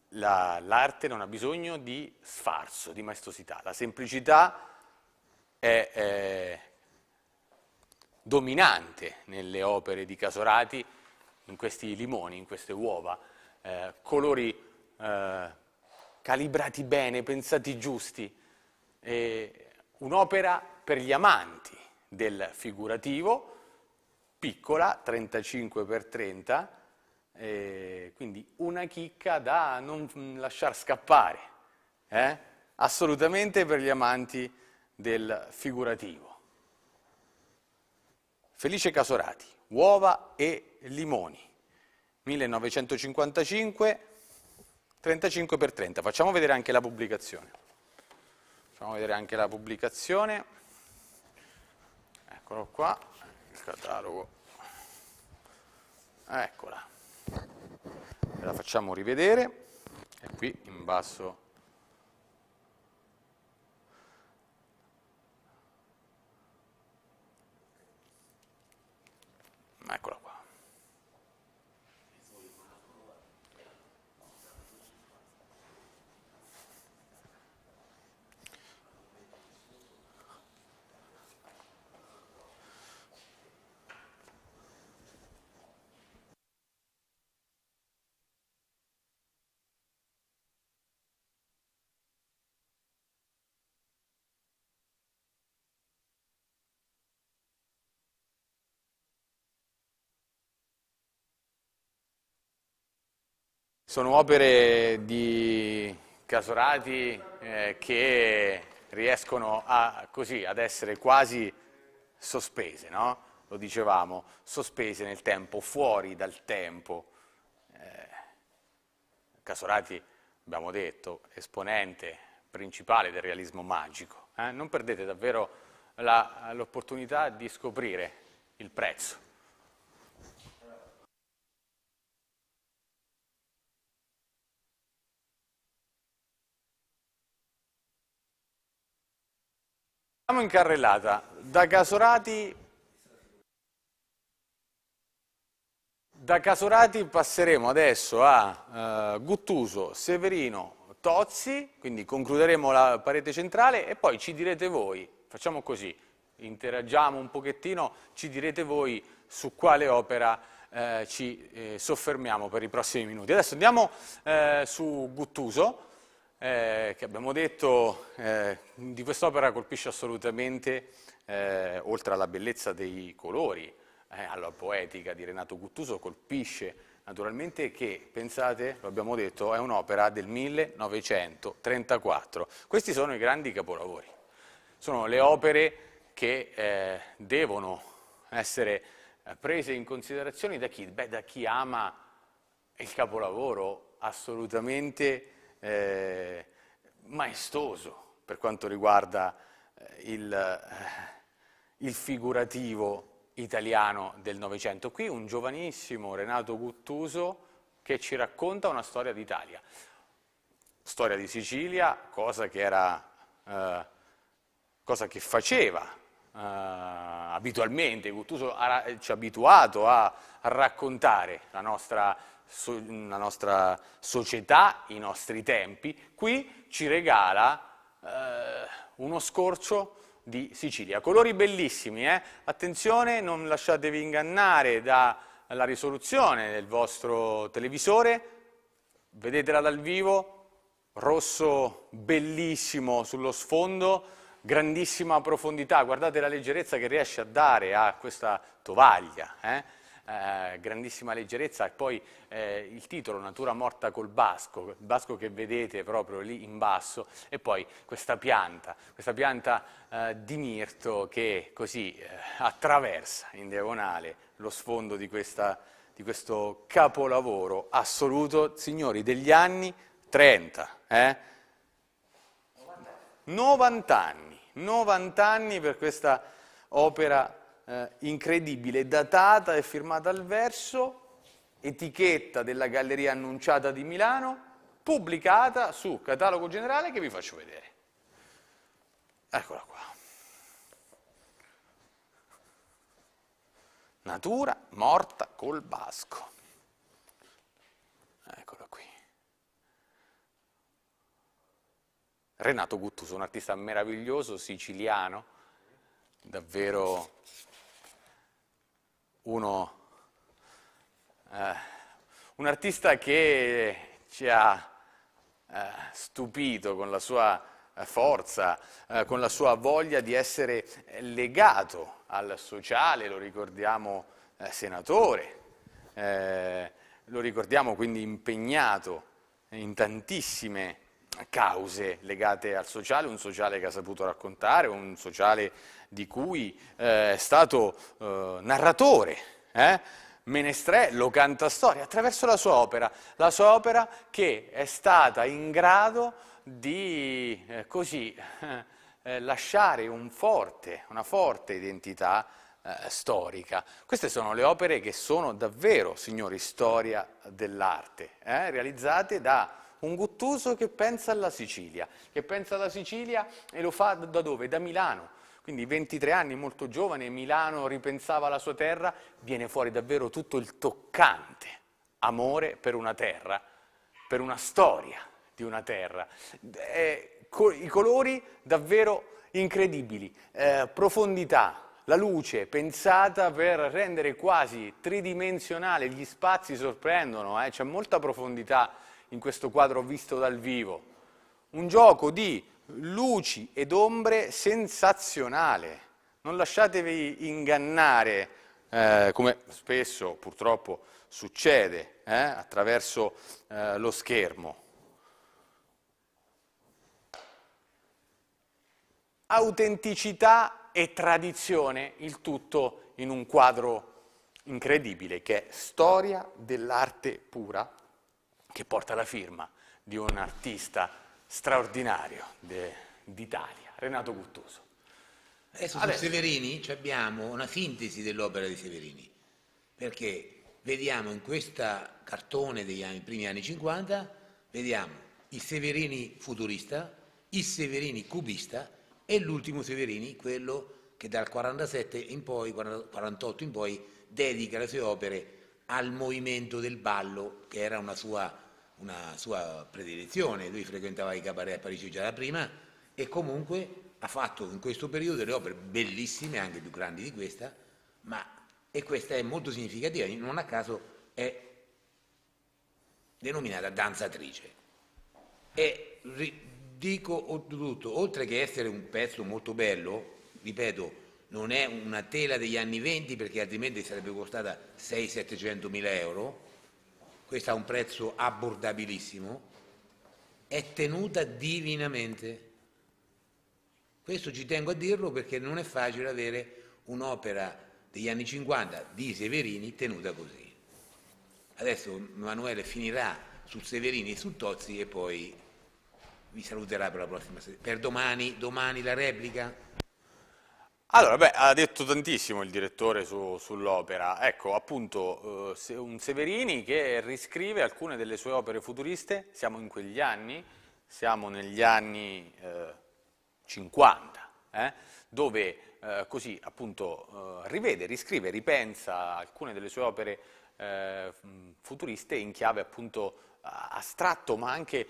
A: l'arte non ha bisogno di sfarzo, di maestosità, la semplicità è, è dominante nelle opere di Casorati, in questi limoni, in queste uova, eh, colori eh, calibrati bene, pensati giusti. E un'opera per gli amanti del figurativo, piccola, 35x30, eh, quindi una chicca da non lasciar scappare, eh? assolutamente per gli amanti del figurativo. Felice Casorati, uova e limoni, 1955. 35 x 30. Facciamo vedere anche la pubblicazione. Facciamo vedere anche la pubblicazione. Eccolo qua, il catalogo. Eccola. La facciamo rivedere. E qui in basso Eccola Sono opere di Casorati eh, che riescono a, così, ad essere quasi sospese, no? lo dicevamo, sospese nel tempo, fuori dal tempo. Eh, Casorati, abbiamo detto, esponente principale del realismo magico. Eh? Non perdete davvero l'opportunità di scoprire il prezzo. Siamo in carrellata da Casorati, da Casorati passeremo adesso a eh, Guttuso, Severino, Tozzi, quindi concluderemo la parete centrale e poi ci direte voi, facciamo così, interagiamo un pochettino, ci direte voi su quale opera eh, ci eh, soffermiamo per i prossimi minuti. Adesso andiamo eh, su Guttuso eh, che abbiamo detto, eh, di quest'opera colpisce assolutamente, eh, oltre alla bellezza dei colori, eh, alla poetica di Renato Guttuso, colpisce naturalmente che, pensate, lo abbiamo detto, è un'opera del 1934. Questi sono i grandi capolavori, sono le opere che eh, devono essere eh, prese in considerazione da chi? Beh, da chi ama il capolavoro assolutamente eh, maestoso per quanto riguarda eh, il, eh, il figurativo italiano del Novecento. Qui un giovanissimo Renato Guttuso che ci racconta una storia d'Italia, storia di Sicilia, cosa che, era, eh, cosa che faceva Uh, abitualmente, Guttuso ci ha abituato a, a raccontare la nostra la nostra società, i nostri tempi, qui ci regala eh, uno scorcio di Sicilia. Colori bellissimi, eh? attenzione, non lasciatevi ingannare dalla risoluzione del vostro televisore, vedetela dal vivo, rosso bellissimo sullo sfondo, grandissima profondità, guardate la leggerezza che riesce a dare a questa tovaglia. Eh? eh, grandissima leggerezza e poi eh, il titolo Natura morta col basco, il basco che vedete proprio lì in basso e poi questa pianta, questa pianta eh, di mirto che così eh, attraversa in diagonale lo sfondo di, questa, di, questo capolavoro assoluto, signori, degli anni 30, 90 eh? anni, 90 anni per questa opera eh, incredibile, datata e firmata al verso, etichetta della Galleria Annunciata di Milano, pubblicata su catalogo generale che vi faccio vedere. Eccola qua. Natura morta col basco. Eccola qui. Renato Guttuso, un artista meraviglioso, siciliano, davvero uno, eh, un artista che ci ha eh, stupito con la sua eh, forza, eh, con la sua voglia di essere legato al sociale, lo ricordiamo eh, senatore, eh, lo ricordiamo quindi impegnato in tantissime cause legate al sociale, un sociale che ha saputo raccontare, un sociale di cui eh, è stato eh, narratore, eh? Menestrè canta storia attraverso la sua opera, la sua opera che è stata in grado di eh, così eh, lasciare un forte, una forte identità eh, storica. Queste sono le opere che sono davvero, signori, storia dell'arte, eh? realizzate da un guttuso che pensa alla Sicilia, che pensa alla Sicilia e lo fa da dove? Da Milano quindi 23 anni, molto giovane, Milano ripensava la sua terra, viene fuori davvero tutto il toccante amore per una terra, per una storia di una terra. Eh, co- I colori davvero incredibili, eh, profondità, la luce pensata per rendere quasi tridimensionale, gli spazi sorprendono, eh? c'è molta profondità in questo quadro visto dal vivo. Un gioco di luci ed ombre sensazionale. Non lasciatevi ingannare, eh, come spesso purtroppo succede, eh, attraverso eh, lo schermo. Autenticità e tradizione, il tutto in un quadro incredibile che è storia dell'arte pura, che porta la firma di un artista straordinario d'Italia, Renato Guttuso.
B: Adesso su Severini
A: abbiamo una sintesi
B: dell'opera di Severini, perché vediamo in questo cartone degli anni, primi anni 50, vediamo il Severini futurista, il Severini cubista e l'ultimo Severini, quello che dal 47 in poi, 48 in poi, dedica le sue opere al movimento del ballo, che era una sua una sua predilezione, lui frequentava i cabaret a Parigi già da prima e comunque ha fatto in questo periodo delle opere bellissime, anche più grandi di questa, ma e questa è molto significativa, non a caso è denominata danzatrice. E dico tutto, oltre che essere un pezzo molto bello, ripeto, non è una tela degli anni 20 perché altrimenti sarebbe costata 6-700 mila euro, questo ha un prezzo abbordabilissimo, è tenuta divinamente. Questo ci tengo a dirlo perché non è facile avere un'opera degli anni 50 di Severini tenuta così. Adesso Emanuele finirà su Severini e su Tozzi e poi vi saluterà per la prossima settimana. Per domani, domani la replica.
A: Allora, beh, ha detto tantissimo il direttore su, sull'opera. Ecco, appunto, eh, un Severini che riscrive alcune delle sue opere futuriste. Siamo in quegli anni, siamo negli anni eh, 50, eh, dove eh, così, appunto, eh, rivede, riscrive, ripensa alcune delle sue opere eh, futuriste in chiave, appunto, astratto ma anche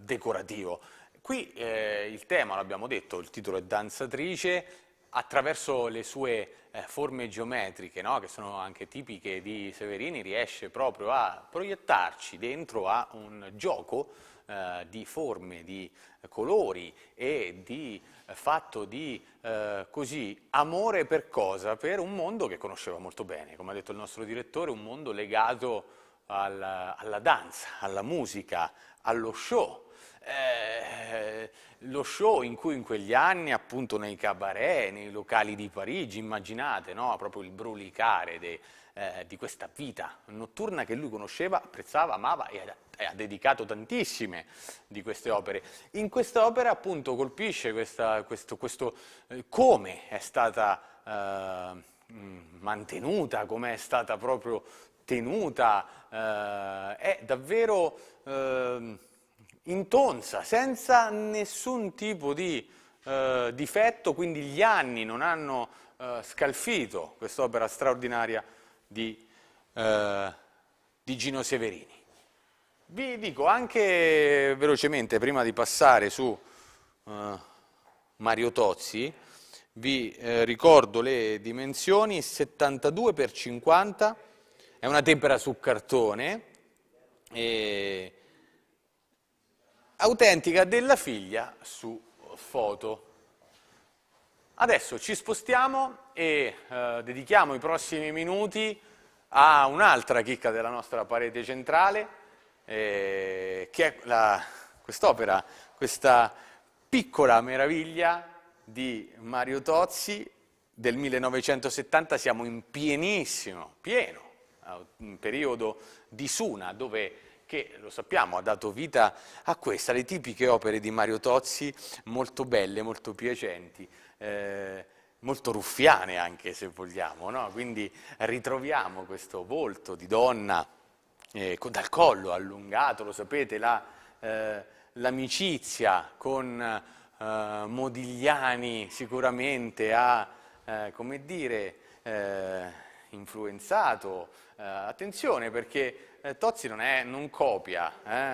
A: decorativo. Qui eh, il tema, l'abbiamo detto, il titolo è Danzatrice, attraverso le sue eh, forme geometriche, no? che sono anche tipiche di Severini, riesce proprio a proiettarci dentro a un gioco eh, di forme, di colori e di eh, fatto di eh, così, amore per cosa? Per un mondo che conosceva molto bene, come ha detto il nostro direttore, un mondo legato alla, alla danza, alla musica, allo show, eh, lo show in cui in quegli anni, appunto nei cabaret, nei locali di Parigi, immaginate no? proprio il brulicare de, eh, di questa vita notturna che lui conosceva, apprezzava, amava e ha, e ha, dedicato tantissime di queste opere. In questa opera appunto colpisce questa, questo, questo eh, come è stata eh, mm, mantenuta, come è stata proprio tenuta, eh, è davvero ehm, in tonza, senza nessun tipo di eh, difetto, quindi gli anni non hanno eh, scalfito quest'opera straordinaria di, eh, di Gino Severini. Vi dico anche velocemente, prima di passare su eh, Mario Tozzi, vi eh, ricordo le dimensioni, 72 x 50, è una tempera su cartone, e autentica della figlia su foto. Adesso ci spostiamo e eh, dedichiamo i prossimi minuti a un'altra chicca della nostra parete centrale, eh, che è quest'opera, questa piccola meraviglia di Mario Tozzi del 1970, siamo in pienissimo, pieno, un periodo di Suna dove che lo sappiamo ha dato vita a questa, le tipiche opere di Mario Tozzi, molto belle, molto piacenti, eh, molto ruffiane anche se vogliamo, no? quindi ritroviamo questo volto di donna eh, dal collo allungato, lo sapete, la, eh, l'amicizia con eh, Modigliani sicuramente ha, eh, come dire, eh, influenzato. attenzione perché eh, Tozzi non, è, non copia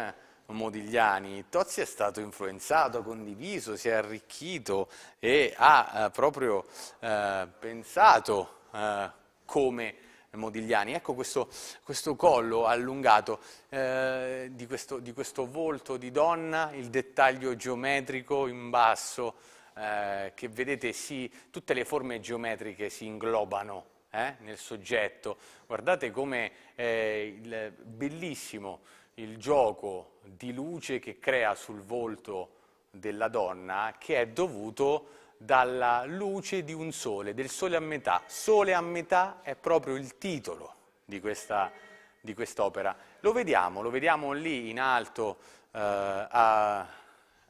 A: eh, Modigliani, Tozzi è stato influenzato, condiviso, si è arricchito e ha eh, proprio eh, pensato eh, come Modigliani. Ecco questo, questo collo allungato eh, di questo, di, questo, volto di donna, il dettaglio geometrico in basso che vedete sì, tutte le forme geometriche si inglobano eh, nel soggetto. Guardate come è eh, il, bellissimo il gioco di luce che crea sul volto della donna che è dovuto dalla luce di un sole, del sole a metà. Sole a metà è proprio il titolo di, questa, di quest'opera. Lo vediamo, lo vediamo lì in alto eh, a,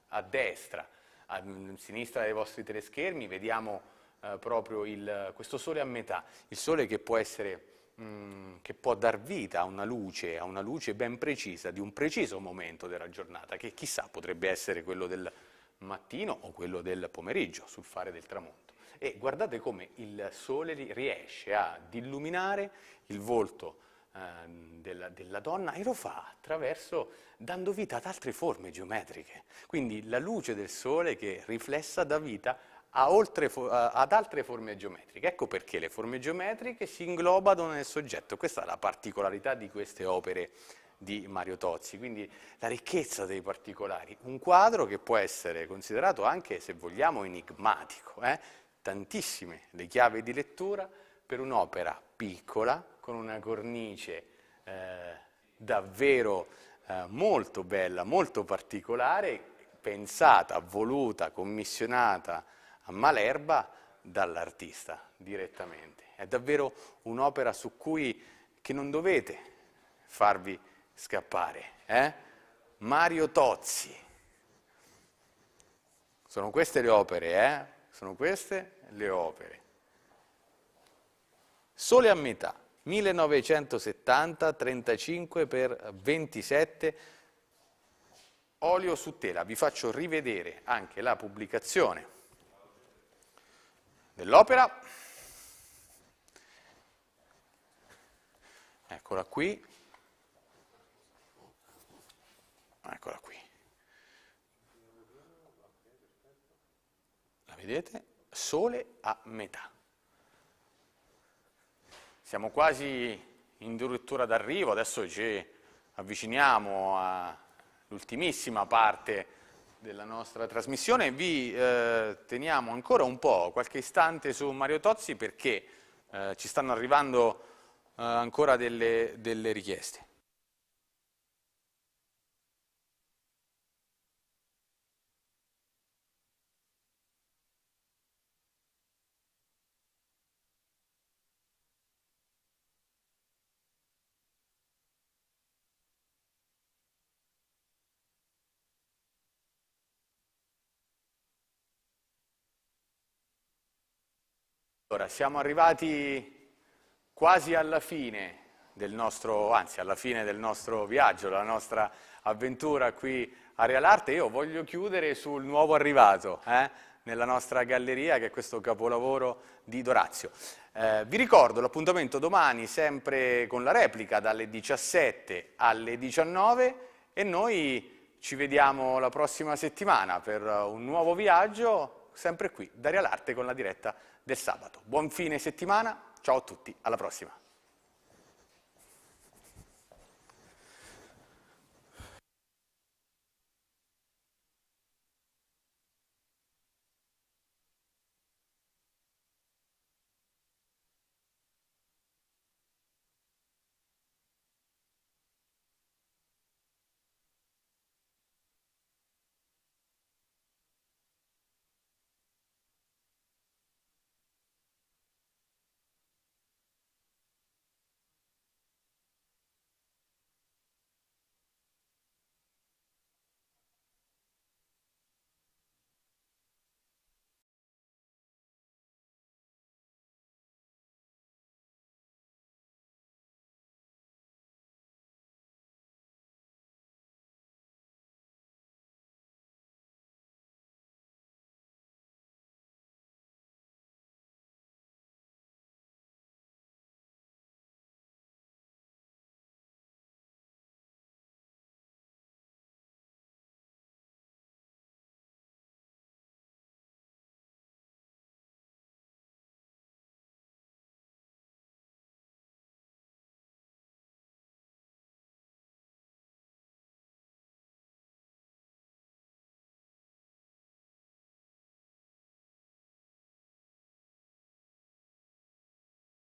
A: a destra, a, a sinistra dei vostri teleschermi, vediamo eh, proprio il, questo sole a metà, il sole che può essere mm, che può dar vita a una luce, a una luce ben precisa, di un preciso momento della giornata, che chissà potrebbe essere quello del mattino o quello del pomeriggio, sul fare del tramonto. E guardate come il sole riesce ad illuminare il volto eh, della, della, donna e lo fa attraverso, dando vita ad altre forme geometriche. Quindi la luce del sole che riflessa dà vita oltre, ad altre forme geometriche. Ecco perché le forme geometriche si inglobano nel soggetto. Questa è la particolarità di queste opere di Mario Tozzi, quindi la ricchezza dei particolari. Un quadro che può essere considerato anche, se vogliamo, enigmatico. Eh? Tantissime le chiavi di lettura per un'opera piccola, con una cornice eh, davvero eh, molto bella, molto particolare, pensata, voluta, commissionata a Malerba dall'artista direttamente. È davvero un'opera su cui non dovete farvi scappare. Eh? Mario Tozzi. Sono queste le opere, eh? Sono queste le opere. Sole a metà, 1970, 35 per 27, olio su tela. Vi faccio rivedere anche la pubblicazione dell'opera, eccola qui, eccola qui, la vedete? Sole a metà. Siamo quasi in addirittura d'arrivo, adesso ci avviciniamo all'ultimissima parte della nostra trasmissione. Vi eh, teniamo ancora un po', qualche istante su Mario Tozzi perché eh, ci stanno arrivando eh, ancora delle, delle richieste. Allora, siamo arrivati quasi alla fine del nostro, anzi alla fine del nostro viaggio, la nostra avventura qui a Real Arte. Io voglio chiudere sul nuovo arrivato eh, nella nostra galleria, che è questo capolavoro di Dorazio. Eh, vi ricordo l'appuntamento domani, sempre con la replica, dalle 17 alle 19 e noi ci vediamo la prossima settimana per un nuovo viaggio, sempre qui, da Real Arte con la diretta del sabato. Buon fine settimana, ciao a tutti, alla prossima.